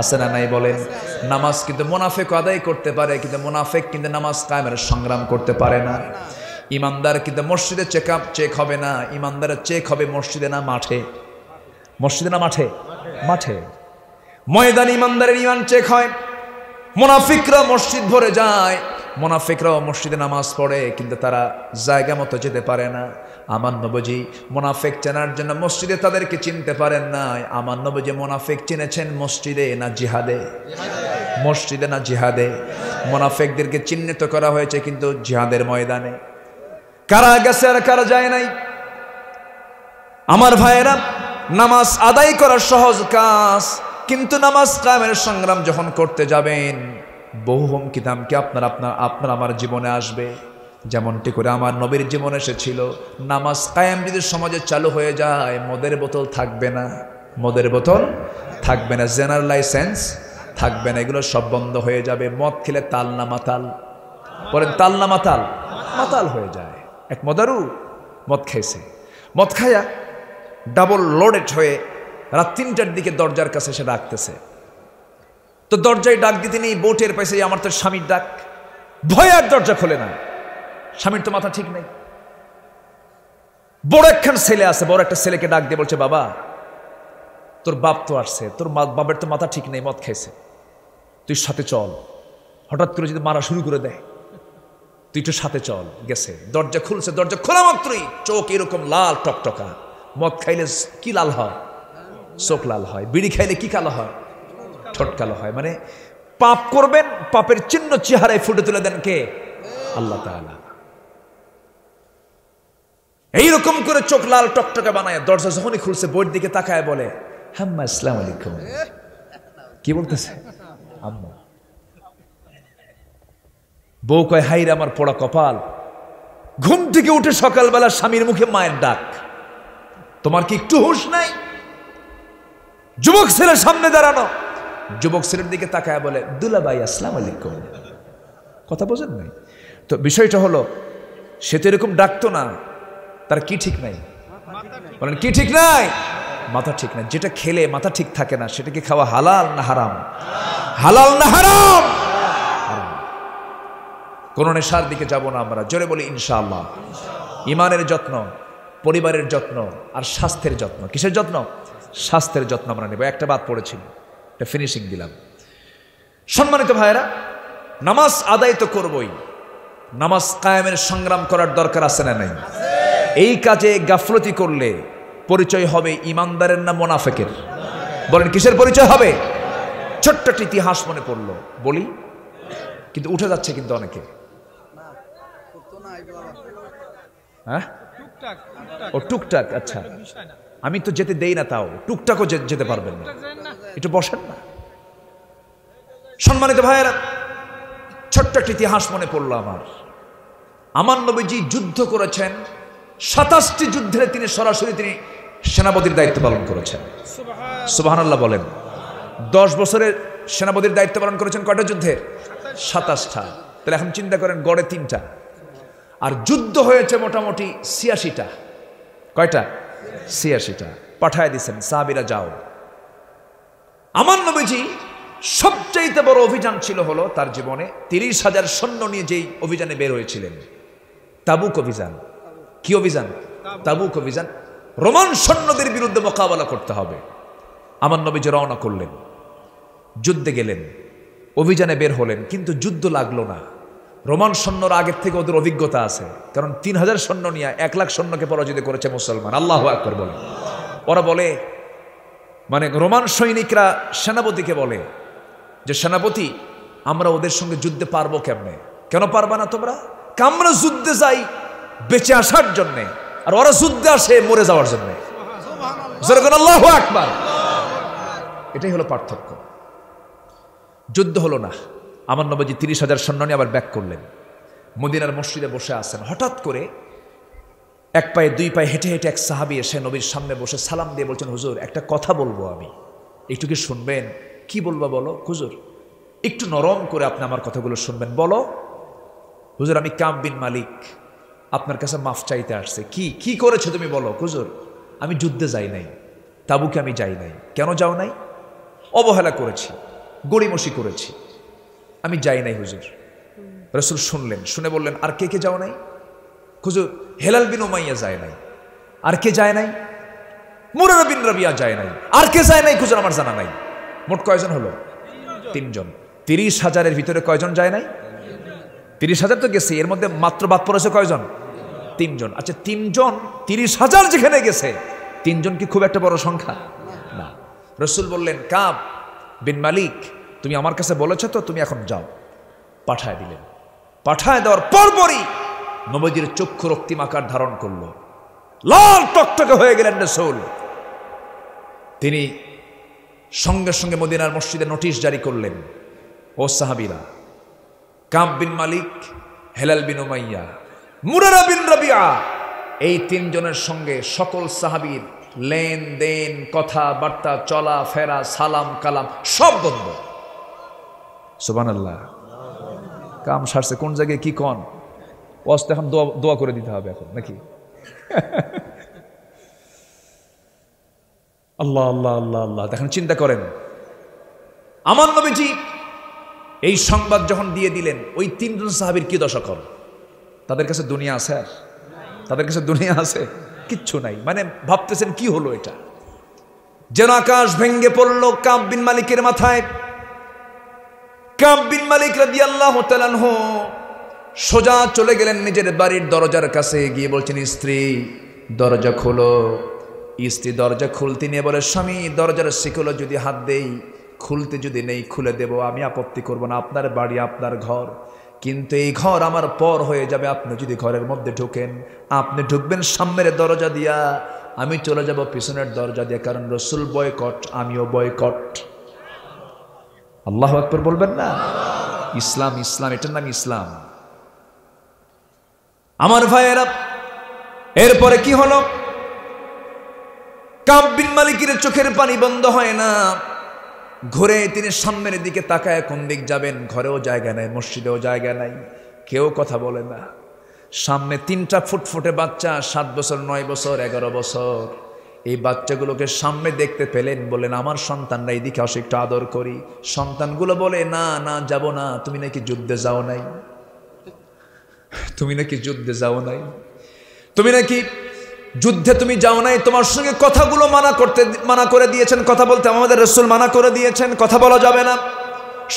আছে না নাই বলেন নামাজ কিন্তু মুনাফেক আদায় করতে পারে কিন্তু মুনাফেক কিন্তু নামাজ কায়েমের সংগ্রাম করতে পারে না ইমানদার কিন্তু মসজিদে চেক আপ চেক হবে না ইমানদারের চেক হবে মসজিদে না মাঠে মসজিদে না মাঠে মাঠে ময়দান ইমানদারের ইমান চেক হয় মুনাফিকরা মসজিদ ভরে যায় মোনাফিকরাও মসজিদে নামাজ পড়ে কিন্তু তারা জায়গা মতো যেতে পারে না আমার নবজি মোনাফেক চেনার জন্য মসজিদে তাদেরকে চিনতে পারেন নাই আমার নবজি মোনাফেক চিনেছেন মসজিদে না জিহাদে মসজিদে না জিহাদে মোনাফেকদেরকে চিহ্নিত করা হয়েছে কিন্তু জিহাদের ময়দানে কারা গেছে আর কারা যায় নাই আমার ভাইয়েরা নামাজ আদায় করা সহজ কাজ কিন্তু নামাজ কামের সংগ্রাম যখন করতে যাবেন বহু হুমকি দামকে আপনার আপনার আপনার আমার জীবনে আসবে যেমনটি করে আমার নবীর জীবন এসেছিল নামাজ কায়াম যদি সমাজে চালু হয়ে যায় মদের বোতল থাকবে না মদের বোতল থাকবে না জেনার লাইসেন্স থাকবে না এগুলো সব বন্ধ হয়ে যাবে মদ খেলে তাল না মাতাল বলেন তাল না মাতাল মাতাল হয়ে যায় এক মদারু মদ খাইছে মদ খায়া ডাবল লোডেড হয়ে রাত তিনটার দিকে দরজার কাছে সে ডাকতেছে তো দরজায় ডাক দিতে নেই বোটের পাইছে আমার তো স্বামীর ডাক ভয় আর দরজা খোলে না স্বামীর তো মাথা ঠিক নেই বড় একখান ছেলে আছে বড় একটা ছেলেকে ডাক দিয়ে বলছে বাবা তোর বাপ তো আসছে তোর বাপের তো মাথা ঠিক নেই মদ খাইছে তুই সাথে চল হঠাৎ করে যদি মারা শুরু করে দেয় তুই তো সাথে চল গেছে দরজা খুলছে দরজা খোলা মাত্রই চোখ এরকম লাল টকটকা মদ খাইলে কি লাল হয় চোখ লাল হয় বিড়ি খাইলে কি কালো হয় ছটকালো হয় মানে পাপ করবেন পাপের চিহ্ন চেহারায় ফুটে তুলে দেন কে আল্লাহ তালা এইরকম করে চোখ লাল টকটকে বানায় দরজা যখনই খুলছে বইয়ের দিকে তাকায় বলে হাম্মা ইসলাম আলাইকুম কি বলতেছে আম্মা বউ কয় হাইরে আমার পড়া কপাল ঘুম থেকে উঠে সকালবেলা স্বামীর মুখে মায়ের ডাক তোমার কি একটু হুশ নাই যুবক ছেলে সামনে দাঁড়ানো যুবক ছেলের দিকে তাকায় বলে দুলাবাই আসসালাম আলাইকুম কথা বোঝেন নাই তো বিষয়টা হলো সে তো এরকম ডাকতো না তার কি ঠিক নাই বলেন কি ঠিক নাই মাথা ঠিক নাই যেটা খেলে মাথা ঠিক থাকে না সেটাকে খাওয়া হালাল না হারাম হালাল না হারাম কোন নেশার দিকে যাব না আমরা জোরে বলি ইনশাআল্লাহ ইমানের যত্ন পরিবারের যত্ন আর স্বাস্থ্যের যত্ন কিসের যত্ন স্বাস্থ্যের যত্ন আমরা নেব একটা বাদ পড়েছিল একটা ফিনিশিং দিলাম সম্মানিত ভাইরা নামাজ আদায় তো করবই নামাজ কায়েমের সংগ্রাম করার দরকার আছে না নাই এই কাজে গাফলতি করলে পরিচয় হবে ইমানদারের না মোনাফেকের বলেন কিসের পরিচয় হবে ছোট্ট একটা ইতিহাস মনে পড়লো বলি কিন্তু উঠে যাচ্ছে কিন্তু অনেকে হ্যাঁ ও টুকটাক আচ্ছা আমি তো যেতে দেই না তাও টুকটাকও যেতে পারবেন না একটু বসেন না সম্মানিত ভাইয়েরা ছোট্ট একটা ইতিহাস মনে পড়ল আমার আমার নবীজি যুদ্ধ করেছেন সাতাশটি যুদ্ধে তিনি সরাসরি তিনি সেনাপতির দায়িত্ব পালন করেছেন সুবাহান্লাহ বলেন দশ বছরের সেনাপতির দায়িত্ব পালন করেছেন কয়টা যুদ্ধে সাতাশটা তাহলে এখন চিন্তা করেন গড়ে তিনটা আর যুদ্ধ হয়েছে মোটামুটি ছিয়াশিটা কয়টা ছিয়াশিটা পাঠায় দিছেন সাবিরা যাও আমার নবীজি সবচাইতে বড় অভিযান ছিল হলো তার জীবনে তিরিশ হাজার সৈন্য নিয়ে যেই অভিযানে বের হয়েছিলেন তাবুক অভিযান কি অভিযান তাবুক অভিযান রোমান সৈন্যদের বিরুদ্ধে মোকাবেলা করতে হবে আমার নবীজি রওনা করলেন যুদ্ধে গেলেন অভিযানে বের হলেন কিন্তু যুদ্ধ লাগলো না রোমান সৈন্যর আগের থেকে ওদের অভিজ্ঞতা আছে কারণ তিন হাজার সৈন্য নিয়ে এক লাখ সৈন্যকে পরাজিত করেছে মুসলমান আল্লাহ আকবর বলে ওরা বলে মানে রোমান সৈনিকরা সেনাপতিকে বলে যে সেনাপতি আমরা ওদের সঙ্গে যুদ্ধে পারবো কেমনে কেন পারবা না তোমরা কামরা যুদ্ধে যাই বেঁচে আসার জন্য আর ওরা যুদ্ধে আসে মরে যাওয়ার জন্যে এটাই হলো পার্থক্য যুদ্ধ হলো না আমার নবজি তিরিশ হাজার সৈন্য নিয়ে আবার ব্যাক করলেন মদিনার মসজিদে বসে আছেন হঠাৎ করে এক পায়ে দুই পায়ে হেঁটে হেঁটে এক সাহাবি এসে নবীর সামনে বসে সালাম দিয়ে বলছেন হুজুর একটা কথা বলবো আমি একটু কি শুনবেন কি বলবা বলো হুজুর একটু নরম করে আপনি আমার কথাগুলো শুনবেন বলো হুজুর আমি কাম বিন মালিক আপনার কাছে মাফ চাইতে আসছে কি কি করেছো তুমি বলো হুজুর আমি যুদ্ধে যাই নাই তাবুকে আমি যাই নাই কেন যাও নাই অবহেলা করেছি গড়িমসি করেছি আমি যাই নাই হুজুর রসুল শুনলেন শুনে বললেন আর কে কে যাও নাই খুঁজু হেলাল বিন ওমাইয়া যায় নাই আর কে যায় নাই মুরার বিন রবিয়া যায় নাই আর কে যায় নাই হুজুর আমার জানা নাই মোট কয়জন হলো তিনজন তিরিশ হাজারের ভিতরে কয়জন যায় নাই তিরিশ হাজার তো গেছে এর মধ্যে মাত্র বাদ পড়েছে কয়জন তিনজন আচ্ছা তিনজন তিরিশ হাজার যেখানে গেছে তিনজন কি খুব একটা বড় সংখ্যা না রসুল বললেন কাব বিন মালিক তুমি আমার কাছে বলেছ তো তুমি এখন যাও পাঠায় দিলেন পাঠায় দেওয়ার পরপরই নবজির চক্ষু আকার ধারণ করল লাল টকটকে হয়ে গেলেন রসৌল তিনি সঙ্গে সঙ্গে মদিনার মসজিদে নোটিশ জারি করলেন ও সাহাবিরা কাম বিন মালিক হেলাল বিন ওমাইয়া মুরারা বিন রবিয়া এই তিনজনের সঙ্গে সকল সাহাবির লেনদেন কথাবার্তা চলা ফেরা সালাম কালাম সব বন্ধ সুবান আল্লাহ কাম সারছে কোন জায়গায় কি কন ওয়াজটা এখন দোয়া দোয়া করে দিতে হবে এখন নাকি আল্লাহ আল্লাহ আল্লাহ আল্লাহ দেখেন চিন্তা করেন আমার নবীজি এই সংবাদ যখন দিয়ে দিলেন ওই তিনজন সাহাবির কি দশা কর তাদের কাছে দুনিয়া আছে আর তাদের কাছে দুনিয়া আছে কিচ্ছু নাই মানে ভাবতেছেন কি হলো এটা যেন আকাশ ভেঙ্গে পড়ল কাব বিন মালিকের মাথায় কাব বিন মালিক রাদিয়াল্লাহু তাআলাহু সোজা চলে গেলেন নিজের বাড়ির দরজার কাছে গিয়ে বলছেন স্ত্রী দরজা খোলো স্ত্রী দরজা খুলতে নিয়ে বলে স্বামী দরজার শিখলো যদি হাত দেই খুলতে যদি নেই খুলে দেব আমি আপত্তি করব না আপনার বাড়ি আপনার ঘর কিন্তু এই ঘর আমার পর হয়ে যাবে আপনি যদি ঘরের মধ্যে ঢোকেন আপনি ঢুকবেন সামনের দরজা দিয়া আমি চলে যাব পিছনের দরজা দিয়ে কারণ রসুল বয়কট আমিও বয়কট আল্লাহ একবার বলবেন না ইসলাম ইসলাম এটার নাম ইসলাম আমার ভাইয়েরা এরপরে কি হলো কাব্বিন মালিকের চোখের পানি বন্ধ হয় না ঘুরে তিনি সামনের দিকে তাকায় কোন দিক যাবেন ঘরেও জায়গা নাই মসজিদেও জায়গা নাই কেউ কথা বলে না সামনে তিনটা ফুটফুটে বাচ্চা সাত বছর নয় বছর এগারো বছর এই বাচ্চাগুলোকে সামনে দেখতে পেলেন বলেন আমার সন্তানরা এদিকে আসে একটু আদর করি সন্তানগুলো বলে না না যাব না তুমি নাকি যুদ্ধে যাও নাই তুমি নাকি যুদ্ধে যাও নাই তুমি নাকি যুদ্ধে তুমি যাও নাই তোমার সঙ্গে কথাগুলো মানা করতে মানা করে দিয়েছেন কথা বলতে আমাদের রসুল মানা করে দিয়েছেন কথা বলা যাবে না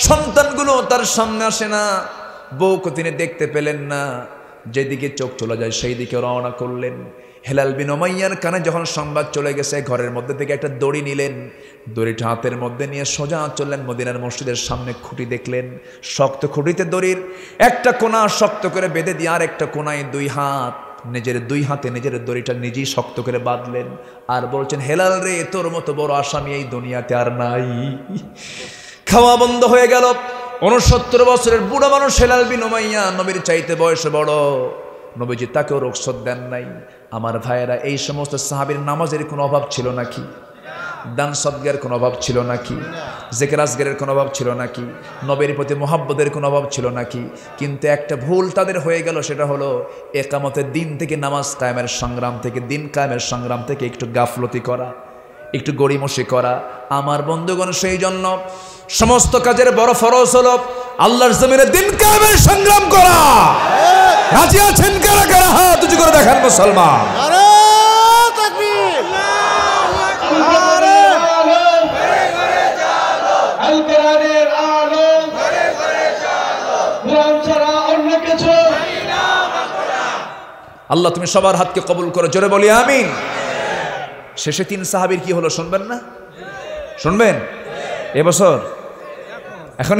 সন্তানগুলো তার সামনে আসে না বউকে তিনি দেখতে পেলেন না যেদিকে চোখ চলে যায় সেই দিকে রওনা করলেন হেলাল বিন ওমাইয়ার কানে যখন সংবাদ চলে গেছে ঘরের মধ্যে থেকে একটা দড়ি নিলেন দড়িটা হাতের মধ্যে নিয়ে সোজা চললেন মদিনার মসজিদের সামনে খুঁটি দেখলেন শক্ত খুঁটিতে দড়ির একটা কোনা শক্ত করে বেঁধে দিয়ে আর একটা কোনায় দুই হাত নিজের দুই হাতে নিজের দড়িটা নিজেই শক্ত করে বাঁধলেন আর বলছেন হেলাল রে তোর মতো বড় আসামি এই দুনিয়াতে আর নাই খাওয়া বন্ধ হয়ে গেল উনসত্তর বছরের বুড়ো মানুষ হেলাল বিন ওমাইয়া নবীর চাইতে বয়স বড় নবীজি তাকেও রোগসত দেন নাই আমার ভাইয়েরা এই সমস্ত সাহাবির নামাজের কোনো অভাব ছিল নাকি দান সদ্গের কোনো অভাব ছিল নাকি জেকেরাজগের কোনো অভাব ছিল নাকি নবের প্রতি মোহাব্বদের কোনো অভাব ছিল নাকি কিন্তু একটা ভুল তাদের হয়ে গেল সেটা হলো একামতের দিন থেকে নামাজ কায়েমের সংগ্রাম থেকে দিন কায়েমের সংগ্রাম থেকে একটু গাফলতি করা একটু গড়িমসি করা আমার বন্ধুগণ সেই জন্য সমস্ত কাজের বড় ফরজ হল আল্লাহর জমিনে দিন কায়েমের সংগ্রাম করা রাজি আছেন কারা কারা হাত হ্যাঁ, তুই করে দেখান মুসলমান আল্লাহ তুমি সবার হাতকে কবুল করে জোরে বলি আমিন শেষে তিন সাহাবির কি হলো শুনবেন না শুনবেন এবছর এখন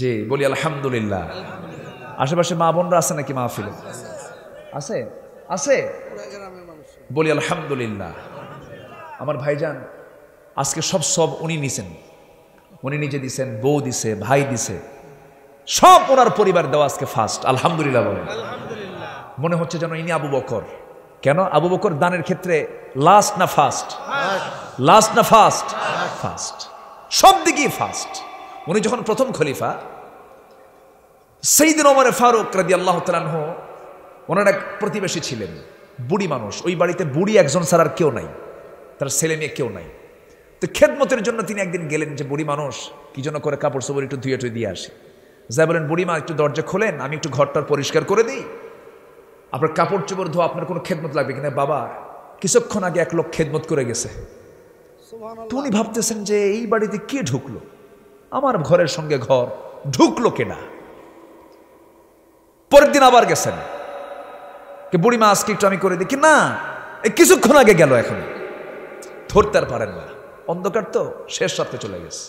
জি বলি আলহামদুলিল্লাহ আশেপাশে মা বোনরা আছে নাকি মাহফিলে আছে আছে বলি আলহামদুলিল্লাহ আমার ভাইজান আজকে সব সব উনি নিছেন উনি নিজে দিছেন বউ দিছে ভাই দিছে সব ওনার পরিবার দেওয়া আজকে ফার্স্ট আলহামদুলিল্লাহ বলেন মনে হচ্ছে যেন ইনি আবু বকর কেন আবু বকর দানের ক্ষেত্রে লাস্ট না ফার্স্ট লাস্ট না ফার্স্ট ফার্স্ট সব দিকেই ফার্স্ট উনি যখন প্রথম খলিফা সেইদিন ওমরে ফারুক রাজি আল্লাহ হো ওনার এক প্রতিবেশী ছিলেন বুড়ি মানুষ ওই বাড়িতে বুড়ি একজন ছাড়ার আর কেউ নাই তার ছেলে মেয়ে কেউ নাই তো খেদমতের জন্য তিনি একদিন গেলেন যে বুড়ি মানুষ কি জন্য করে কাপড় চোপড় একটু ধুয়ে টুয়ে দিয়ে আসে যা বলেন বুড়ি মা একটু দরজা খোলেন আমি একটু ঘরটার পরিষ্কার করে দিই আপনার কাপড় চোপড় ধোয়া আপনার কোনো খেদমত লাগবে কিনা বাবা কিছুক্ষণ আগে এক লোক খেদমত করে গেছে উনি ভাবতেছেন যে এই বাড়িতে কে ঢুকলো আমার ঘরের সঙ্গে ঘর ঢুকলো কেনা পরের দিন আবার গেছেন বুড়ি বুড়িমা আজকে একটু আমি করে দেখি না কিছুক্ষণ আগে গেল এখন ধরতে আর পারেন না অন্ধকার তো শেষ রাত্রে চলে গেছে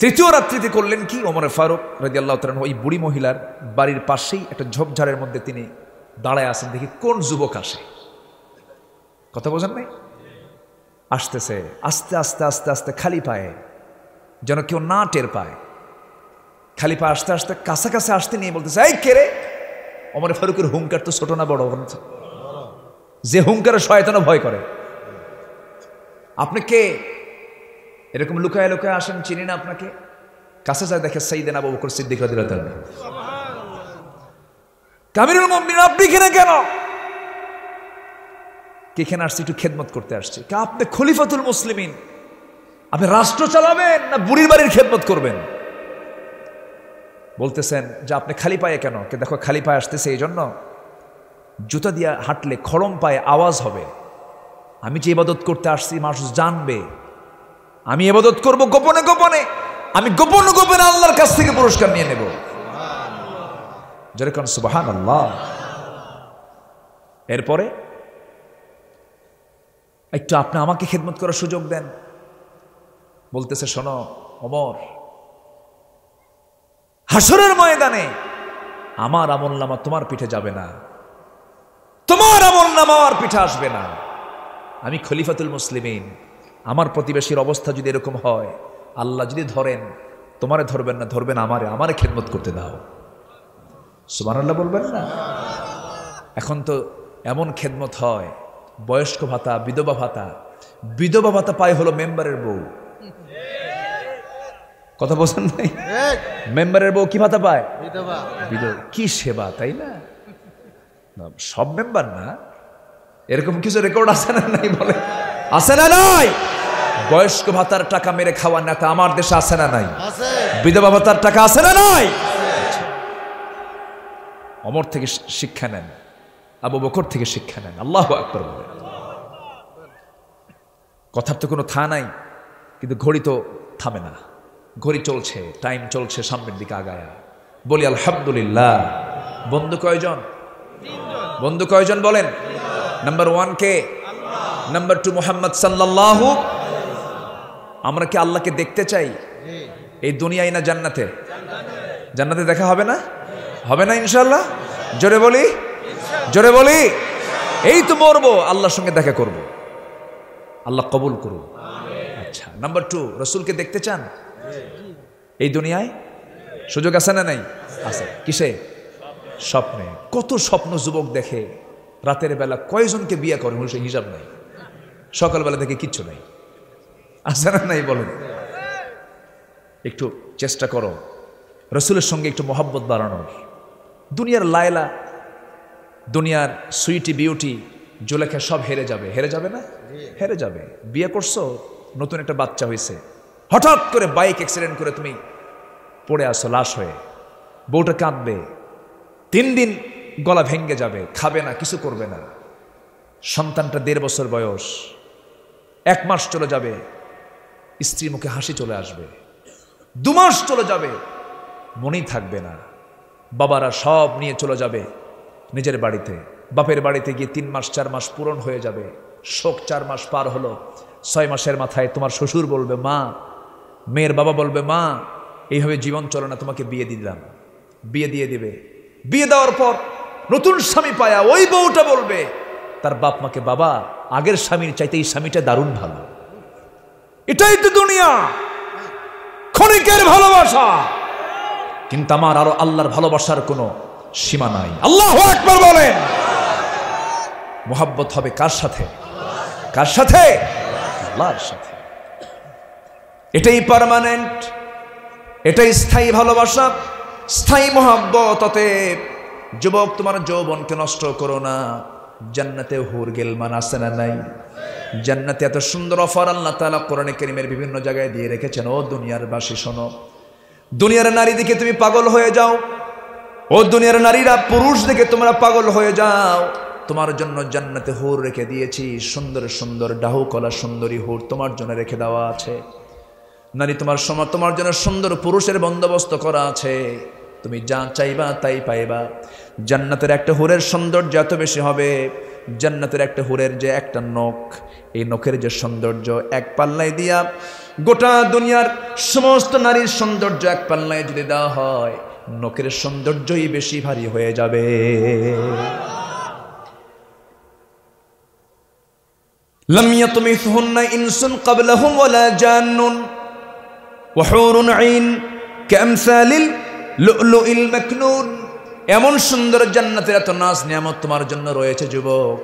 তৃতীয় রাত্রিতে করলেন কি ওমরে ফারুক রাজি আল্লাহ ওই বুড়ি মহিলার বাড়ির পাশেই একটা ঝোপঝাড়ের মধ্যে তিনি দাঁড়ায় আসেন দেখি কোন যুবক আসে কথা বোঝেন নাই আসতেছে আস্তে আস্তে আস্তে আস্তে খালি পায়ে যেন কেউ না টের পায় খালিফা আসতে আসতে কাছাকাছি আসতে নিয়ে বলতেছে এই কেরে অমর ফারুকের হুঙ্কার তো ছোট না বড় গ্রন্থ যে হুঙ্কারে শয়তানো ভয় করে আপনি কে এরকম লুকায় লুকায় আসেন চিনি না আপনাকে কাছে যায় দেখে দেন আবু বকর সিদ্দিক কামিরুল মুমিন আপনি কেন কেন কে কেন আসছে একটু খেদমত করতে আসছে আপনি খলিফাতুল মুসলিমিন আপনি রাষ্ট্র চালাবেন না বুড়ির বাড়ির খেদমত করবেন বলতেছেন যে আপনি খালি পায়ে কেন কে দেখো খালি পায়ে আসতেছে এই জন্য জুতা দিয়ে হাঁটলে খরম পায়ে আওয়াজ হবে আমি যে ইবাদত করতে আসছি মানুষ জানবে আমি এবাদত করব গোপনে গোপনে আমি গোপন গোপনে আল্লাহর কাছ থেকে পুরস্কার নিয়ে নেব যেরকম সুবাহান আল্লাহ এরপরে একটু আপনি আমাকে খেদমত করার সুযোগ দেন বলতেছে শোনো অমর হাসরের ময়দানে আমার আমল নামা তোমার পিঠে যাবে না তোমার আমল নামা আমার পিঠে আসবে না আমি খলিফাতুল মুসলিমিন আমার প্রতিবেশীর অবস্থা যদি এরকম হয় আল্লাহ যদি ধরেন তোমারে ধরবেন না ধরবেন আমারে আমারে খেদমত করতে দাও সুমানাল্লাহ বলবেন না এখন তো এমন খেদমত হয় বয়স্ক ভাতা বিধবা ভাতা বিধবা ভাতা পায় হলো মেম্বারের বউ কথা বলছেন নাই মেম্বারের বউ কি ভাতা পায় কি সেবা তাই না সব মেম্বার না এরকম কিছু রেকর্ড আছে না নাই বলে আছে না নাই বয়স্ক ভাতার টাকা মেরে খাওয়ার নেতা আমার দেশে আছে না নাই বিধবা ভাতার টাকা আছে না নাই আচ্ছা। অমর থেকে শিক্ষা নেন আবু বকর থেকে শিক্ষা নেন আল্লাহ আকবর বলে কথার তো কোনো থা নাই কিন্তু ঘড়ি তো থামে না ঘড়ি চলছে টাইম চলছে সামনের দিকে আগায়া বলি আলহামদুলিল্লাহ বন্ধু কয়জন বন্ধু কয়জন বলেন নাম্বার ওয়ান কে নাম্বার টু মোহাম্মদ সাল্লাহ আমরা কি আল্লাহকে দেখতে চাই এই দুনিয়ায় না জান্নাতে জান্নাতে দেখা হবে না হবে না ইনশাল্লাহ জোরে বলি জোরে বলি এই তো মরবো আল্লাহর সঙ্গে দেখা করব আল্লাহ কবুল করুন আচ্ছা নাম্বার টু রসুলকে দেখতে চান এই দুনিয়ায় সুযোগ আছে না নাই আছে কিসে স্বপ্নে কত স্বপ্ন যুবক দেখে রাতের বেলা কয়জনকে বিয়ে করে সে হিসাব নাই সকালবেলা থেকে কিচ্ছু নাই আছে না নাই বলেন একটু চেষ্টা করো রসুলের সঙ্গে একটু মহব্বত বাড়ানোর দুনিয়ার লায়লা দুনিয়ার সুইটি বিউটি জোলেখা সব হেরে যাবে হেরে যাবে না হেরে যাবে বিয়ে করছো নতুন একটা বাচ্চা হয়েছে হঠাৎ করে বাইক অ্যাক্সিডেন্ট করে তুমি পড়ে আসো লাশ হয়ে বউটা কাঁদবে তিন দিন গলা ভেঙ্গে যাবে খাবে না কিছু করবে না সন্তানটা দেড় বছর বয়স এক মাস চলে যাবে স্ত্রী মুখে হাসি চলে আসবে দু মাস চলে যাবে মনেই থাকবে না বাবারা সব নিয়ে চলে যাবে নিজের বাড়িতে বাপের বাড়িতে গিয়ে তিন মাস চার মাস পূরণ হয়ে যাবে শোক চার মাস পার হলো ছয় মাসের মাথায় তোমার শ্বশুর বলবে মা মেয়ের বাবা বলবে মা এইভাবে জীবন চলে না তোমাকে বিয়ে দিলাম বিয়ে দিয়ে দিবে বিয়ে দেওয়ার পর নতুন স্বামী পায়া ওই বউটা বলবে তার বাপ মাকে বাবা আগের স্বামীর চাইতে এই স্বামীটা দারুণ ভালো এটাই তো দুনিয়া ক্ষণিকের ভালোবাসা কিন্তু আমার আরো আল্লাহর ভালোবাসার কোনো সীমা নাই আল্লাহ একবার বলেন মোহাব্বত হবে কার সাথে কার সাথে আল্লাহর সাথে এটাই পারমানেন্ট এটাই স্থায়ী ভালোবাসা স্থায়ী মহাব্বত অতএব যুবক তোমার যৌবনকে নষ্ট করো না জান্নাতে হুর গেলমান আছে না নাই জান্নাতে এত সুন্দর অফার আল্লাহ তালা কোরআনে কেরিমের বিভিন্ন জায়গায় দিয়ে রেখেছেন ও দুনিয়ার বাসী শোনো দুনিয়ার নারী দেখে তুমি পাগল হয়ে যাও ও দুনিয়ার নারীরা পুরুষ দেখে তোমরা পাগল হয়ে যাও তোমার জন্য জান্নাতে হুর রেখে দিয়েছি সুন্দর সুন্দর ডাহু কলা সুন্দরী হুর তোমার জন্য রেখে দেওয়া আছে নারী তোমার সময় তোমার জন্য সুন্দর পুরুষের বন্দোবস্ত করা আছে তুমি যা চাইবা তাই পাইবা জান্নাতের একটা হুরের সৌন্দর্য এত বেশি হবে জান্নাতের একটা হুরের যে একটা নখ এই নখের যে সৌন্দর্য এক পাল্লায় দিয়া গোটা দুনিয়ার সমস্ত নারীর সৌন্দর্য এক পাল্লায় যদি দেওয়া হয় নখের সৌন্দর্যই বেশি ভারী হয়ে যাবে لم ইনসুন إنس হুম ওলা জানুন وحور عين كأمثال اللؤلؤ المكنون এমন সুন্দর জান্নাতের এত নাচ নিয়ামত তোমার জন্য রয়েছে যুবক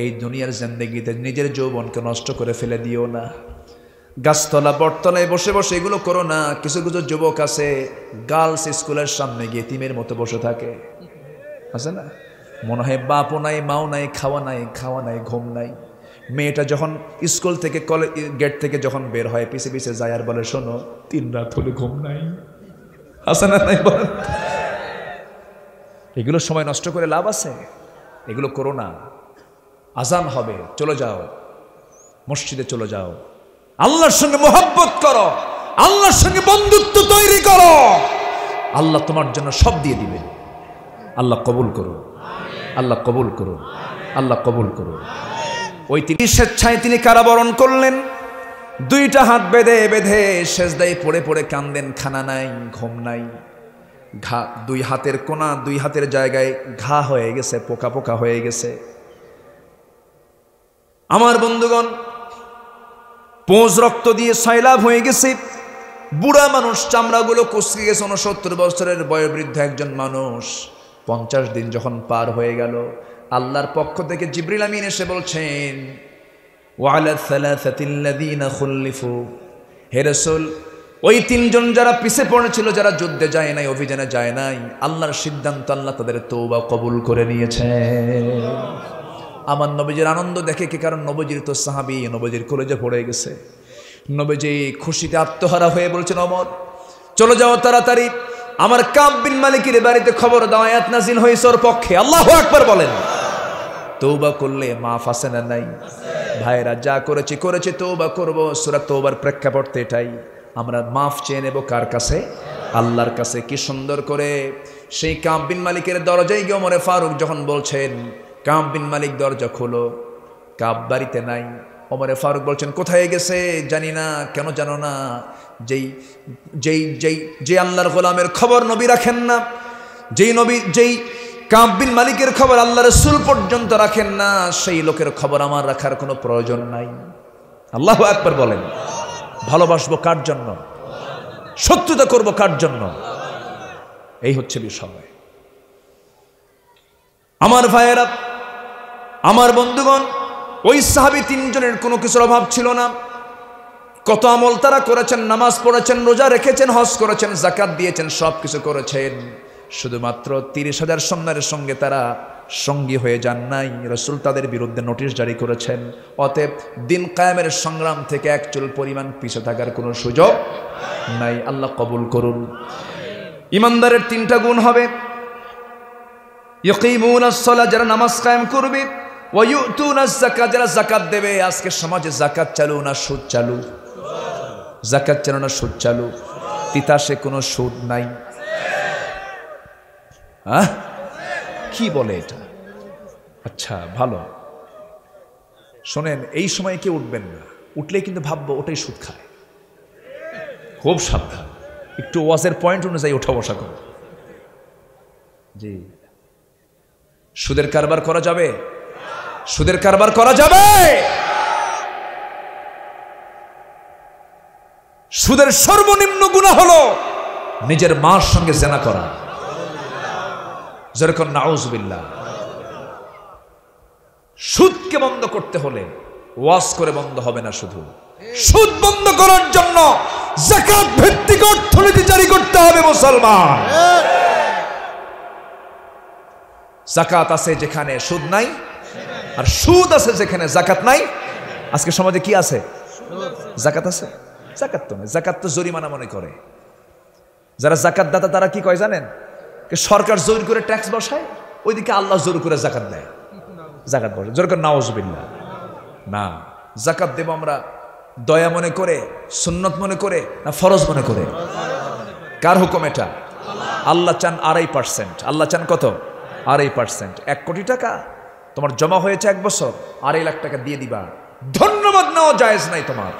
এই দুনিয়ার জিন্দগিতে নিজের যৌবনকে নষ্ট করে ফেলে দিও না গাছতলা বটতলায় বসে বসে এগুলো করো না কিছু কিছু যুবক আছে গার্লস স্কুলের সামনে গিয়ে তিমের মতো বসে থাকে আছে না মনে হয় বাপও নাই মাও নাই খাওয়া নাই খাওয়া নাই ঘুম নাই মেয়েটা যখন স্কুল থেকে কলেজ গেট থেকে যখন বের হয় পিছিয়ে পিছে যায় আর বলে শোনো তিন রাত হলে ঘুম নাই আসে না নাই বল এগুলো সময় নষ্ট করে লাভ আছে এগুলো করো না আজান হবে চলে যাও মসজিদে চলে যাও আল্লাহর সঙ্গে মোহাম্মত করো আল্লাহর সঙ্গে বন্ধুত্ব তৈরি করো আল্লাহ তোমার জন্য সব দিয়ে দিবে আল্লাহ কবুল করো আল্লাহ কবুল করো আল্লাহ কবুল করো ওই তিনি স্বেচ্ছায় তিনি কারাবরণ করলেন দুইটা হাত বেঁধে বেঁধে শেষদায় পড়ে পড়ে কান্দেন খানা নাই ঘুম নাই ঘা দুই হাতের কোনা দুই হাতের জায়গায় ঘা হয়ে গেছে পোকা পোকা হয়ে গেছে আমার বন্ধুগণ পোঁজ রক্ত দিয়ে সয়লাভ হয়ে গেছে বুড়া মানুষ চামড়াগুলো কুচকে গেছে উনসত্তর বছরের বয়োবৃদ্ধ একজন মানুষ পঞ্চাশ দিন যখন পার হয়ে গেল আল্লাহর পক্ষ থেকে জিবরিল আমিন এসে বলছেন হেরসুল ওই তিনজন যারা পিছে পড়েছিল যারা যুদ্ধে যায় নাই অভিযানে যায় নাই আল্লাহর সিদ্ধান্ত আল্লাহ তাদের তৌবা কবুল করে নিয়েছে আমার নবীজির আনন্দ দেখে কি কারণ নবজির তো সাহাবি নবজির কলেজে পড়ে গেছে নবজি খুশিতে আত্মহারা হয়ে বলছেন অমর চলে যাও তাড়াতাড়ি আমার কাব বিন মালিকের বাড়িতে খবর দাও আয়াত নাজিল হয়েছে ওর পক্ষে আল্লাহ একবার বলেন তৌবা করলে মাফ আছে না নাই ভাইরা যা করেছি করেছি তৌবা করবো সুরা তৌবার প্রেক্ষাপট এটাই আমরা মাফ চেয়ে নেবো কার কাছে আল্লাহর কাছে কি সুন্দর করে সেই কাম্পিন মালিকের দরজাই গিয়ে মরে ফারুক যখন বলছেন কাম্পিন মালিক দরজা খোলো কাব বাড়িতে নাই ওমরে ফারুক বলছেন কোথায় গেছে জানি না কেন জানো না যেই যেই যেই যে আল্লাহর গোলামের খবর নবী রাখেন না যেই নবী যেই কাব্বিন মালিকের খবর আল্লাহ রসুল পর্যন্ত রাখেন না সেই লোকের খবর আমার রাখার কোনো প্রয়োজন নাই আল্লাহ একবার বলেন ভালোবাসবো কার জন্য শত্রুতা করব কার জন্য এই হচ্ছে বিষয় আমার ভাইয়েরা আমার বন্ধুগণ ওই সাহাবি তিনজনের কোনো কিছুর অভাব ছিল না কত আমল তারা করেছেন নামাজ পড়েছেন রোজা রেখেছেন হজ করেছেন জাকাত দিয়েছেন সব কিছু করেছেন শুধুমাত্র তিরিশ হাজার সন্ন্যারের সঙ্গে তারা সঙ্গী হয়ে যান নাই রসুল তাদের বিরুদ্ধে নোটিশ জারি করেছেন অতএব দিন কায়েমের সংগ্রাম থেকে একচুল পরিমাণ পিছে থাকার কোনো সুযোগ নাই আল্লাহ কবুল করুন ইমানদারের তিনটা গুণ হবে যারা নামাজ কায়েম করবে যারা জাকাত দেবে আজকে সমাজে জাকাত চালু না সুদ চালু জাকাত চালু না সুদ চালু তিতাসে কোনো সুদ নাই কি বলে এটা আচ্ছা ভালো শোনেন এই সময় কেউ উঠবেন না উঠলে কিন্তু ভাববো ওটাই সুদ খায় খুব সাবধান একটু ওয়াজের পয়েন্ট অনুযায়ী ওঠা বসা করো জি সুদের কারবার করা যাবে সুদের কারবার করা যাবে সুদের সর্বনিম্ন গুণা হলো নিজের মার সঙ্গে জেনা করা যেরকম নাউজবিল্লা সুদকে বন্ধ করতে হলে ওয়াজ করে বন্ধ হবে না শুধু সুদ বন্ধ করার জন্য জাকাত ভিত্তিক অর্থনীতি জারি করতে হবে মুসলমান জাকাত আছে যেখানে সুদ নাই আর সুদ আছে যেখানে জাকাত নাই আজকে সমাজে কি আছে জাকাত আছে জাকাত তো নেই জাকাত তো জরিমানা মনে করে যারা জাকাত দাতা তারা কি কয় জানেন সরকার জোর করে ট্যাক্স বসায় ওইদিকে আল্লাহ জোর করে জাকাত দেয় জাকাত বসে জোর করে নাওজবিল্লা না জাকাত দেব আমরা দয়া মনে করে সুন্নত মনে করে না ফরজ মনে করে কার হুকুম এটা আল্লাহ চান আড়াই পার্সেন্ট আল্লাহ চান কত আড়াই পার্সেন্ট এক কোটি টাকা তোমার জমা হয়েছে এক বছর আড়াই লাখ টাকা দিয়ে দিবা ধন্যবাদ নেওয়া জায়জ নাই তোমার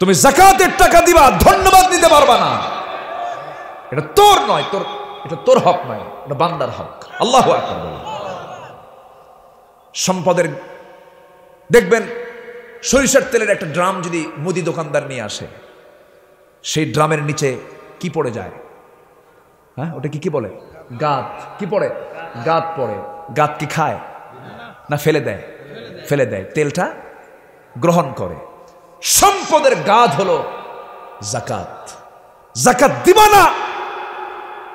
তুমি জাকাতের টাকা দিবা ধন্যবাদ দিতে পারবা না এটা তোর নয় তোর এটা তোর হক নয় এটা বান্দার হক আল্লাহ সম্পদের দেখবেন সরিষার তেলের একটা ড্রাম যদি মুদি দোকানদার নিয়ে আসে সেই ড্রামের নিচে কি পড়ে যায় হ্যাঁ ওটা কি কি বলে গাত কি পড়ে গাত পড়ে গাত কি খায় না ফেলে দেয় ফেলে দেয় তেলটা গ্রহণ করে সম্পদের গাদ হলো জাকাত জাকাত দিবানা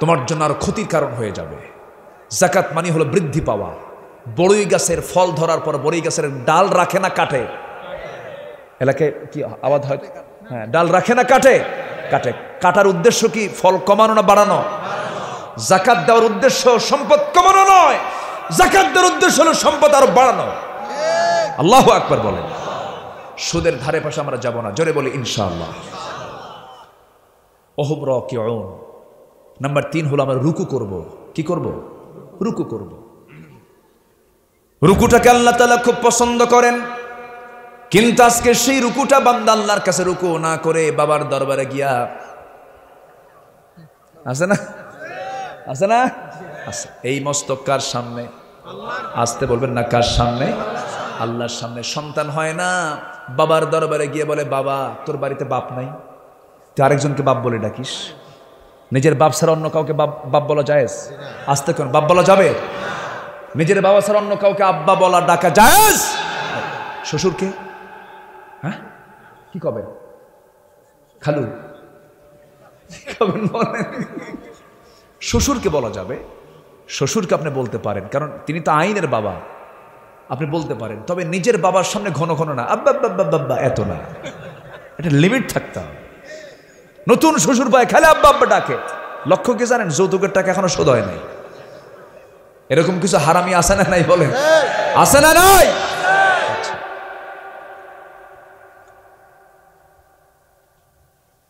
তোমার জন্য আর ক্ষতির কারণ হয়ে যাবে জাকাত মানি হলো বৃদ্ধি পাওয়া বড়ই গাছের ফল ধরার পর বড়ই গাছের ডাল রাখে না কাটে এলাকায় কি আবাদ হয় হ্যাঁ ডাল রাখে না কাটে কাটে কাটার উদ্দেশ্য কি ফল কমানো না বাড়ানো জাকাত দেওয়ার উদ্দেশ্য সম্পদ কমানো নয় জাকাত দেওয়ার উদ্দেশ্য হলো সম্পদ আরো বাড়ানো আল্লাহ আকবর বলেন সুদের ধারে পাশে আমরা যাব না জোরে বলি ইনশাআল্লাহ অহুম র কি নাম্বার তিন হলো আমরা রুকু করব কি করব রুকু করব রুকুটাকে আল্লাহ তালা খুব পছন্দ করেন কিন্তু আজকে সেই রুকুটা বান্দা আল্লাহর কাছে রুকু না করে বাবার দরবারে গিয়া আছে না আছে না এই মস্তক কার সামনে আসতে বলবেন না কার সামনে আল্লাহর সামনে সন্তান হয় না বাবার দরবারে গিয়ে বলে বাবা তোর বাড়িতে বাপ নাই তুই আরেকজনকে বাপ বলে ডাকিস নিজের বাপ ছাড়া অন্য কাউকে বাপ বলা জায়েজ আসতে কোন বাপ বলা যাবে নিজের বাবা ছাড়া অন্য কাউকে আব্বা বলা ডাকা জায়েজ শ্বশুরকে হ্যাঁ কি কবে খালু শ্বশুরকে বলা যাবে শ্বশুরকে আপনি বলতে পারেন কারণ তিনি তো আইনের বাবা আপনি বলতে পারেন তবে নিজের বাবার সামনে ঘন ঘন না আব্বা আব্বা আব্বা এত না এটা লিমিট থাকতে হবে নতুন শ্বশুর পায় খালি আব্বা আব্বা ডাকে লক্ষ্য কি জানেন যৌতুকের টাকা এখনো শোধ হয় নাই এরকম কিছু হারামি আসে না নাই বলেন আসে না নাই আচ্ছা।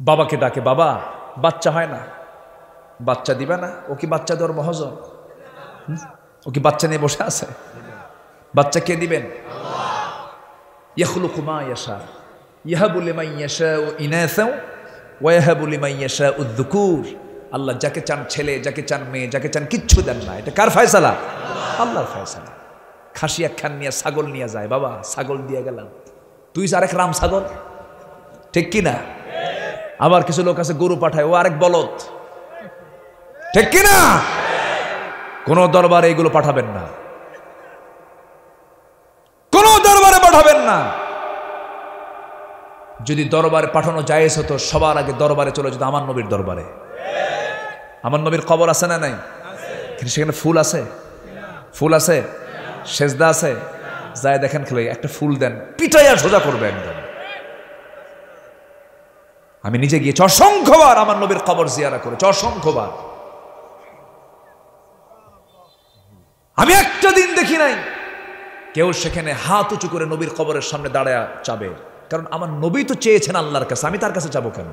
বাবাকে ডাকে বাবা বাচ্চা হয় না বাচ্চা দিবে না ও কি বাচ্চা দেওয়ার মহাজন ও কি বাচ্চা নিয়ে বসে আছে বাচ্চা কে দিবেন ইয়াহুলুকুমা ইয়াসা ইয়াহা বলে মাই ইয়াসা ও ইনায়াসাও ওয়াহাবুলি উদ্দুকুর আল্লাহ যাকে চান ছেলে যাকে চান মেয়ে যাকে চান কিচ্ছু দেন না এটা কার ফায়সালা আল্লাহর ফায়সালা খাসি একখান নিয়ে ছাগল নিয়ে যায় বাবা ছাগল দিয়ে গেলাম তুই আরেক রাম ছাগল ঠিক কি না আবার কিছু লোক আছে গরু পাঠায় ও আরেক বলদ ঠিক কি না কোনো দরবারে এগুলো পাঠাবেন না কোন দরবারে পাঠাবেন না যদি দরবারে পাঠানো জায়েজ হতো সবার আগে দরবারে চলে যেত আমার নবীর দরবারে আমার নবীর কবর আছে না নাই কিন্তু সেখানে ফুল আছে ফুল আছে সেজদা আছে যায় দেখেন খেলে একটা ফুল দেন পিটাইয়া সোজা করবে একদম আমি নিজে গিয়েছি অসংখ্যবার আমার নবীর কবর জিয়ারা করেছি অসংখ্যবার আমি একটা দিন দেখি নাই কেউ সেখানে হাত উঁচু করে নবীর কবরের সামনে দাঁড়ায় চাবে কারণ আমার নবী তো চেয়েছেন আল্লাহর কাছে আমি তার কাছে যাবো কেন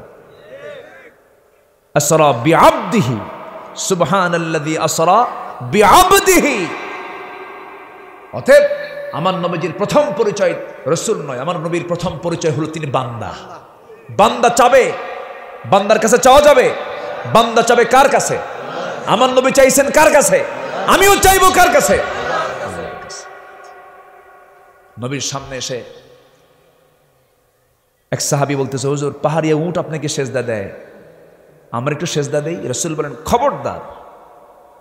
অতএব আমার নবীজির প্রথম পরিচয় রসুল নয় আমার নবীর প্রথম পরিচয় হল তিনি বান্দা বান্দা চাবে বান্দার কাছে চাওয়া যাবে বান্দা চাবে কার কাছে আমার নবী চাইছেন কার কাছে আমিও চাইব কার কাছে নবীর সামনে এসে এক সাহাবি বলতেছে হুজুর পাহাড়িয়া উঠ আপনাকে সেজদা দেয় আমার একটু সেজদা দেই রসুল বলেন খবরদার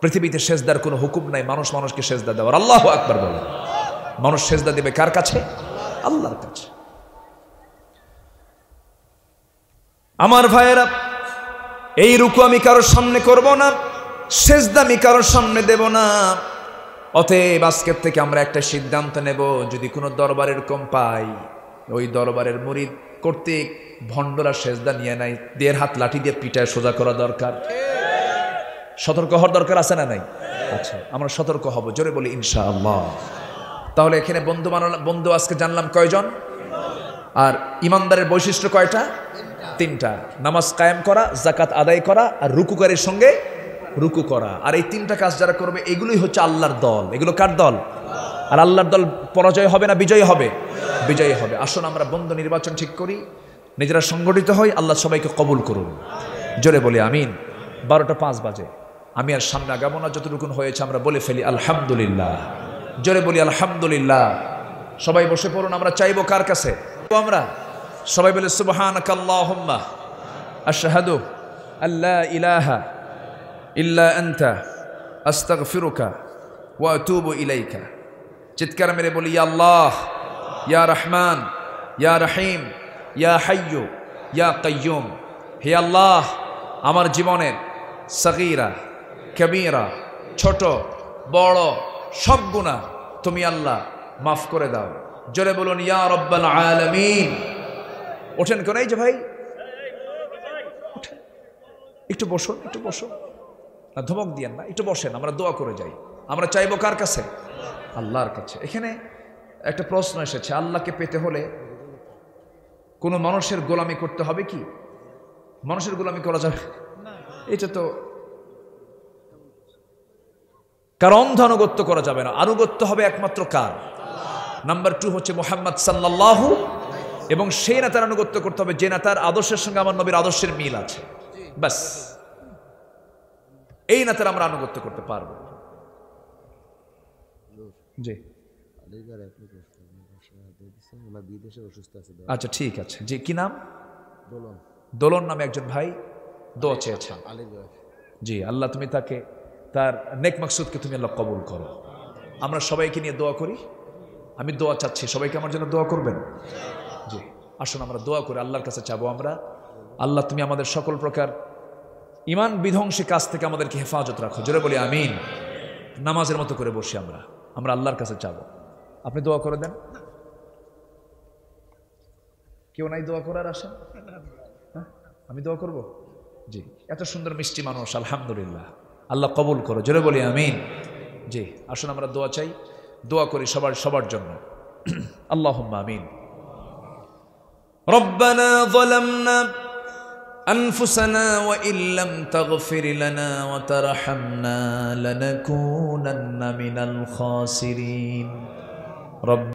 পৃথিবীতে সেজদার কোনো হুকুম নাই মানুষ মানুষকে সেজদা দেওয়ার আল্লাহ আকবার বলে মানুষ সেজদা দেবে কার কাছে আল্লাহর কাছে আমার ভাইয়েরা এই রুকু আমি কারোর সামনে করব না সেজদা আমি কারোর সামনে দেব না অতএব আজকের থেকে আমরা একটা সিদ্ধান্ত নেব যদি কোনো দরবারের কম পাই ওই দরবারের মুরিদ কর্তৃক ভণ্ডরা সেজদা নিয়ে নাই দেড় হাত লাঠি দিয়ে পিটায় সোজা করা দরকার সতর্ক হওয়ার দরকার আছে না নাই আচ্ছা আমরা সতর্ক হব জোরে বলি ইনশা আল্লাহ তাহলে এখানে বন্ধু বানালাম বন্ধু আজকে জানলাম কয়জন আর ইমানদারের বৈশিষ্ট্য কয়টা তিনটা নামাজ কায়েম করা জাকাত আদায় করা আর রুকুকারের সঙ্গে রুকু করা আর এই তিনটা কাজ যারা করবে এগুলোই হচ্ছে আল্লাহর দল এগুলো কার দল আর আল্লাহর দল পরাজয় হবে না বিজয় হবে বিজয়ী হবে আসুন আমরা বন্ধু নির্বাচন ঠিক করি নিজেরা সংগঠিত হই আল্লাহ সবাইকে কবুল করুন জোরে বলি আমিন বারোটা পাঁচ বাজে আমি আর সামনে আগাবো না যতটুকুন হয়েছে আমরা বলে ফেলি আলহামদুলিল্লাহ জোরে বলি আলহামদুলিল্লাহ সবাই বসে পড়ুন আমরা চাইবো কার কাছে আমরা সবাই বলে সুবহান আশাহাদু আল্লাহ ইলাহা ইল্লা আন্তা আস্তাগফিরুকা ওয়া তুবু ইলাইকা চিৎকার মেরে বলি আল্লাহ ইয়া রহমান ইয়া রহিম ইয়া হাইয়ু ইয়া কয়ুম হে আল্লাহ আমার জীবনের সগিরা কবিরা ছোট বড় সব গুণা তুমি আল্লাহ মাফ করে দাও জোরে বলুন ইয়া রব্বাল আলমিন ওঠেন কেন এই যে ভাই একটু বসুন একটু বসুন না ধমক দিয়েন না একটু বসেন আমরা দোয়া করে যাই আমরা চাইবো কার কাছে আল্লাহর কাছে এখানে একটা প্রশ্ন এসেছে আল্লাহকে পেতে হলে কোনো মানুষের গোলামি করতে হবে কি মানুষের গোলামি করা যাবে এটা তো কার অন্ধ আনুগত্য করা যাবে না আনুগত্য হবে একমাত্র কার নাম্বার টু হচ্ছে মোহাম্মদ সাল্লাহু এবং সেই নেতার আনুগত্য করতে হবে যে নেতার আদর্শের সঙ্গে আমার নবীর আদর্শের মিল আছে ব্যাস এই নেতার আমরা আনুগত্য করতে পারব জি বিদেশে অসুস্থ আচ্ছা ঠিক আছে যে কি নাম দোলন দোলন নামে একজন ভাই দো আচ্ছা জি আল্লাহ তুমি তাকে তার নেক মাকসুদকে তুমি আল্লাহ কবুল করো আমরা সবাইকে নিয়ে দোয়া করি আমি দোয়া চাচ্ছি সবাইকে আমার জন্য দোয়া করবেন জি আসুন আমরা দোয়া করে আল্লাহর কাছে চাবো আমরা আল্লাহ তুমি আমাদের সকল প্রকার ইমান বিধ্বংসী কাজ থেকে আমাদেরকে হেফাজত রাখো জোরে বলি আমিন নামাজের মতো করে বসি আমরা আমরা আল্লাহর কাছে চাবো আপনি দোয়া করে দেন কেউ নাই দোয়া করার আশা হ্যাঁ? আমি দোয়া করব জি এত সুন্দর মিষ্টি মানুষ আলহামদুলিল্লাহ আল্লাহ কবুল করো জোরে বলি আমিন জি আসুন আমরা দোয়া চাই দোয়া করি সবার সবার জন্য <clears throat> আল্লাহ আমিন أنفسنا وإن لم تغفر لنا وترحمنا لنكونن من الخاسرين رب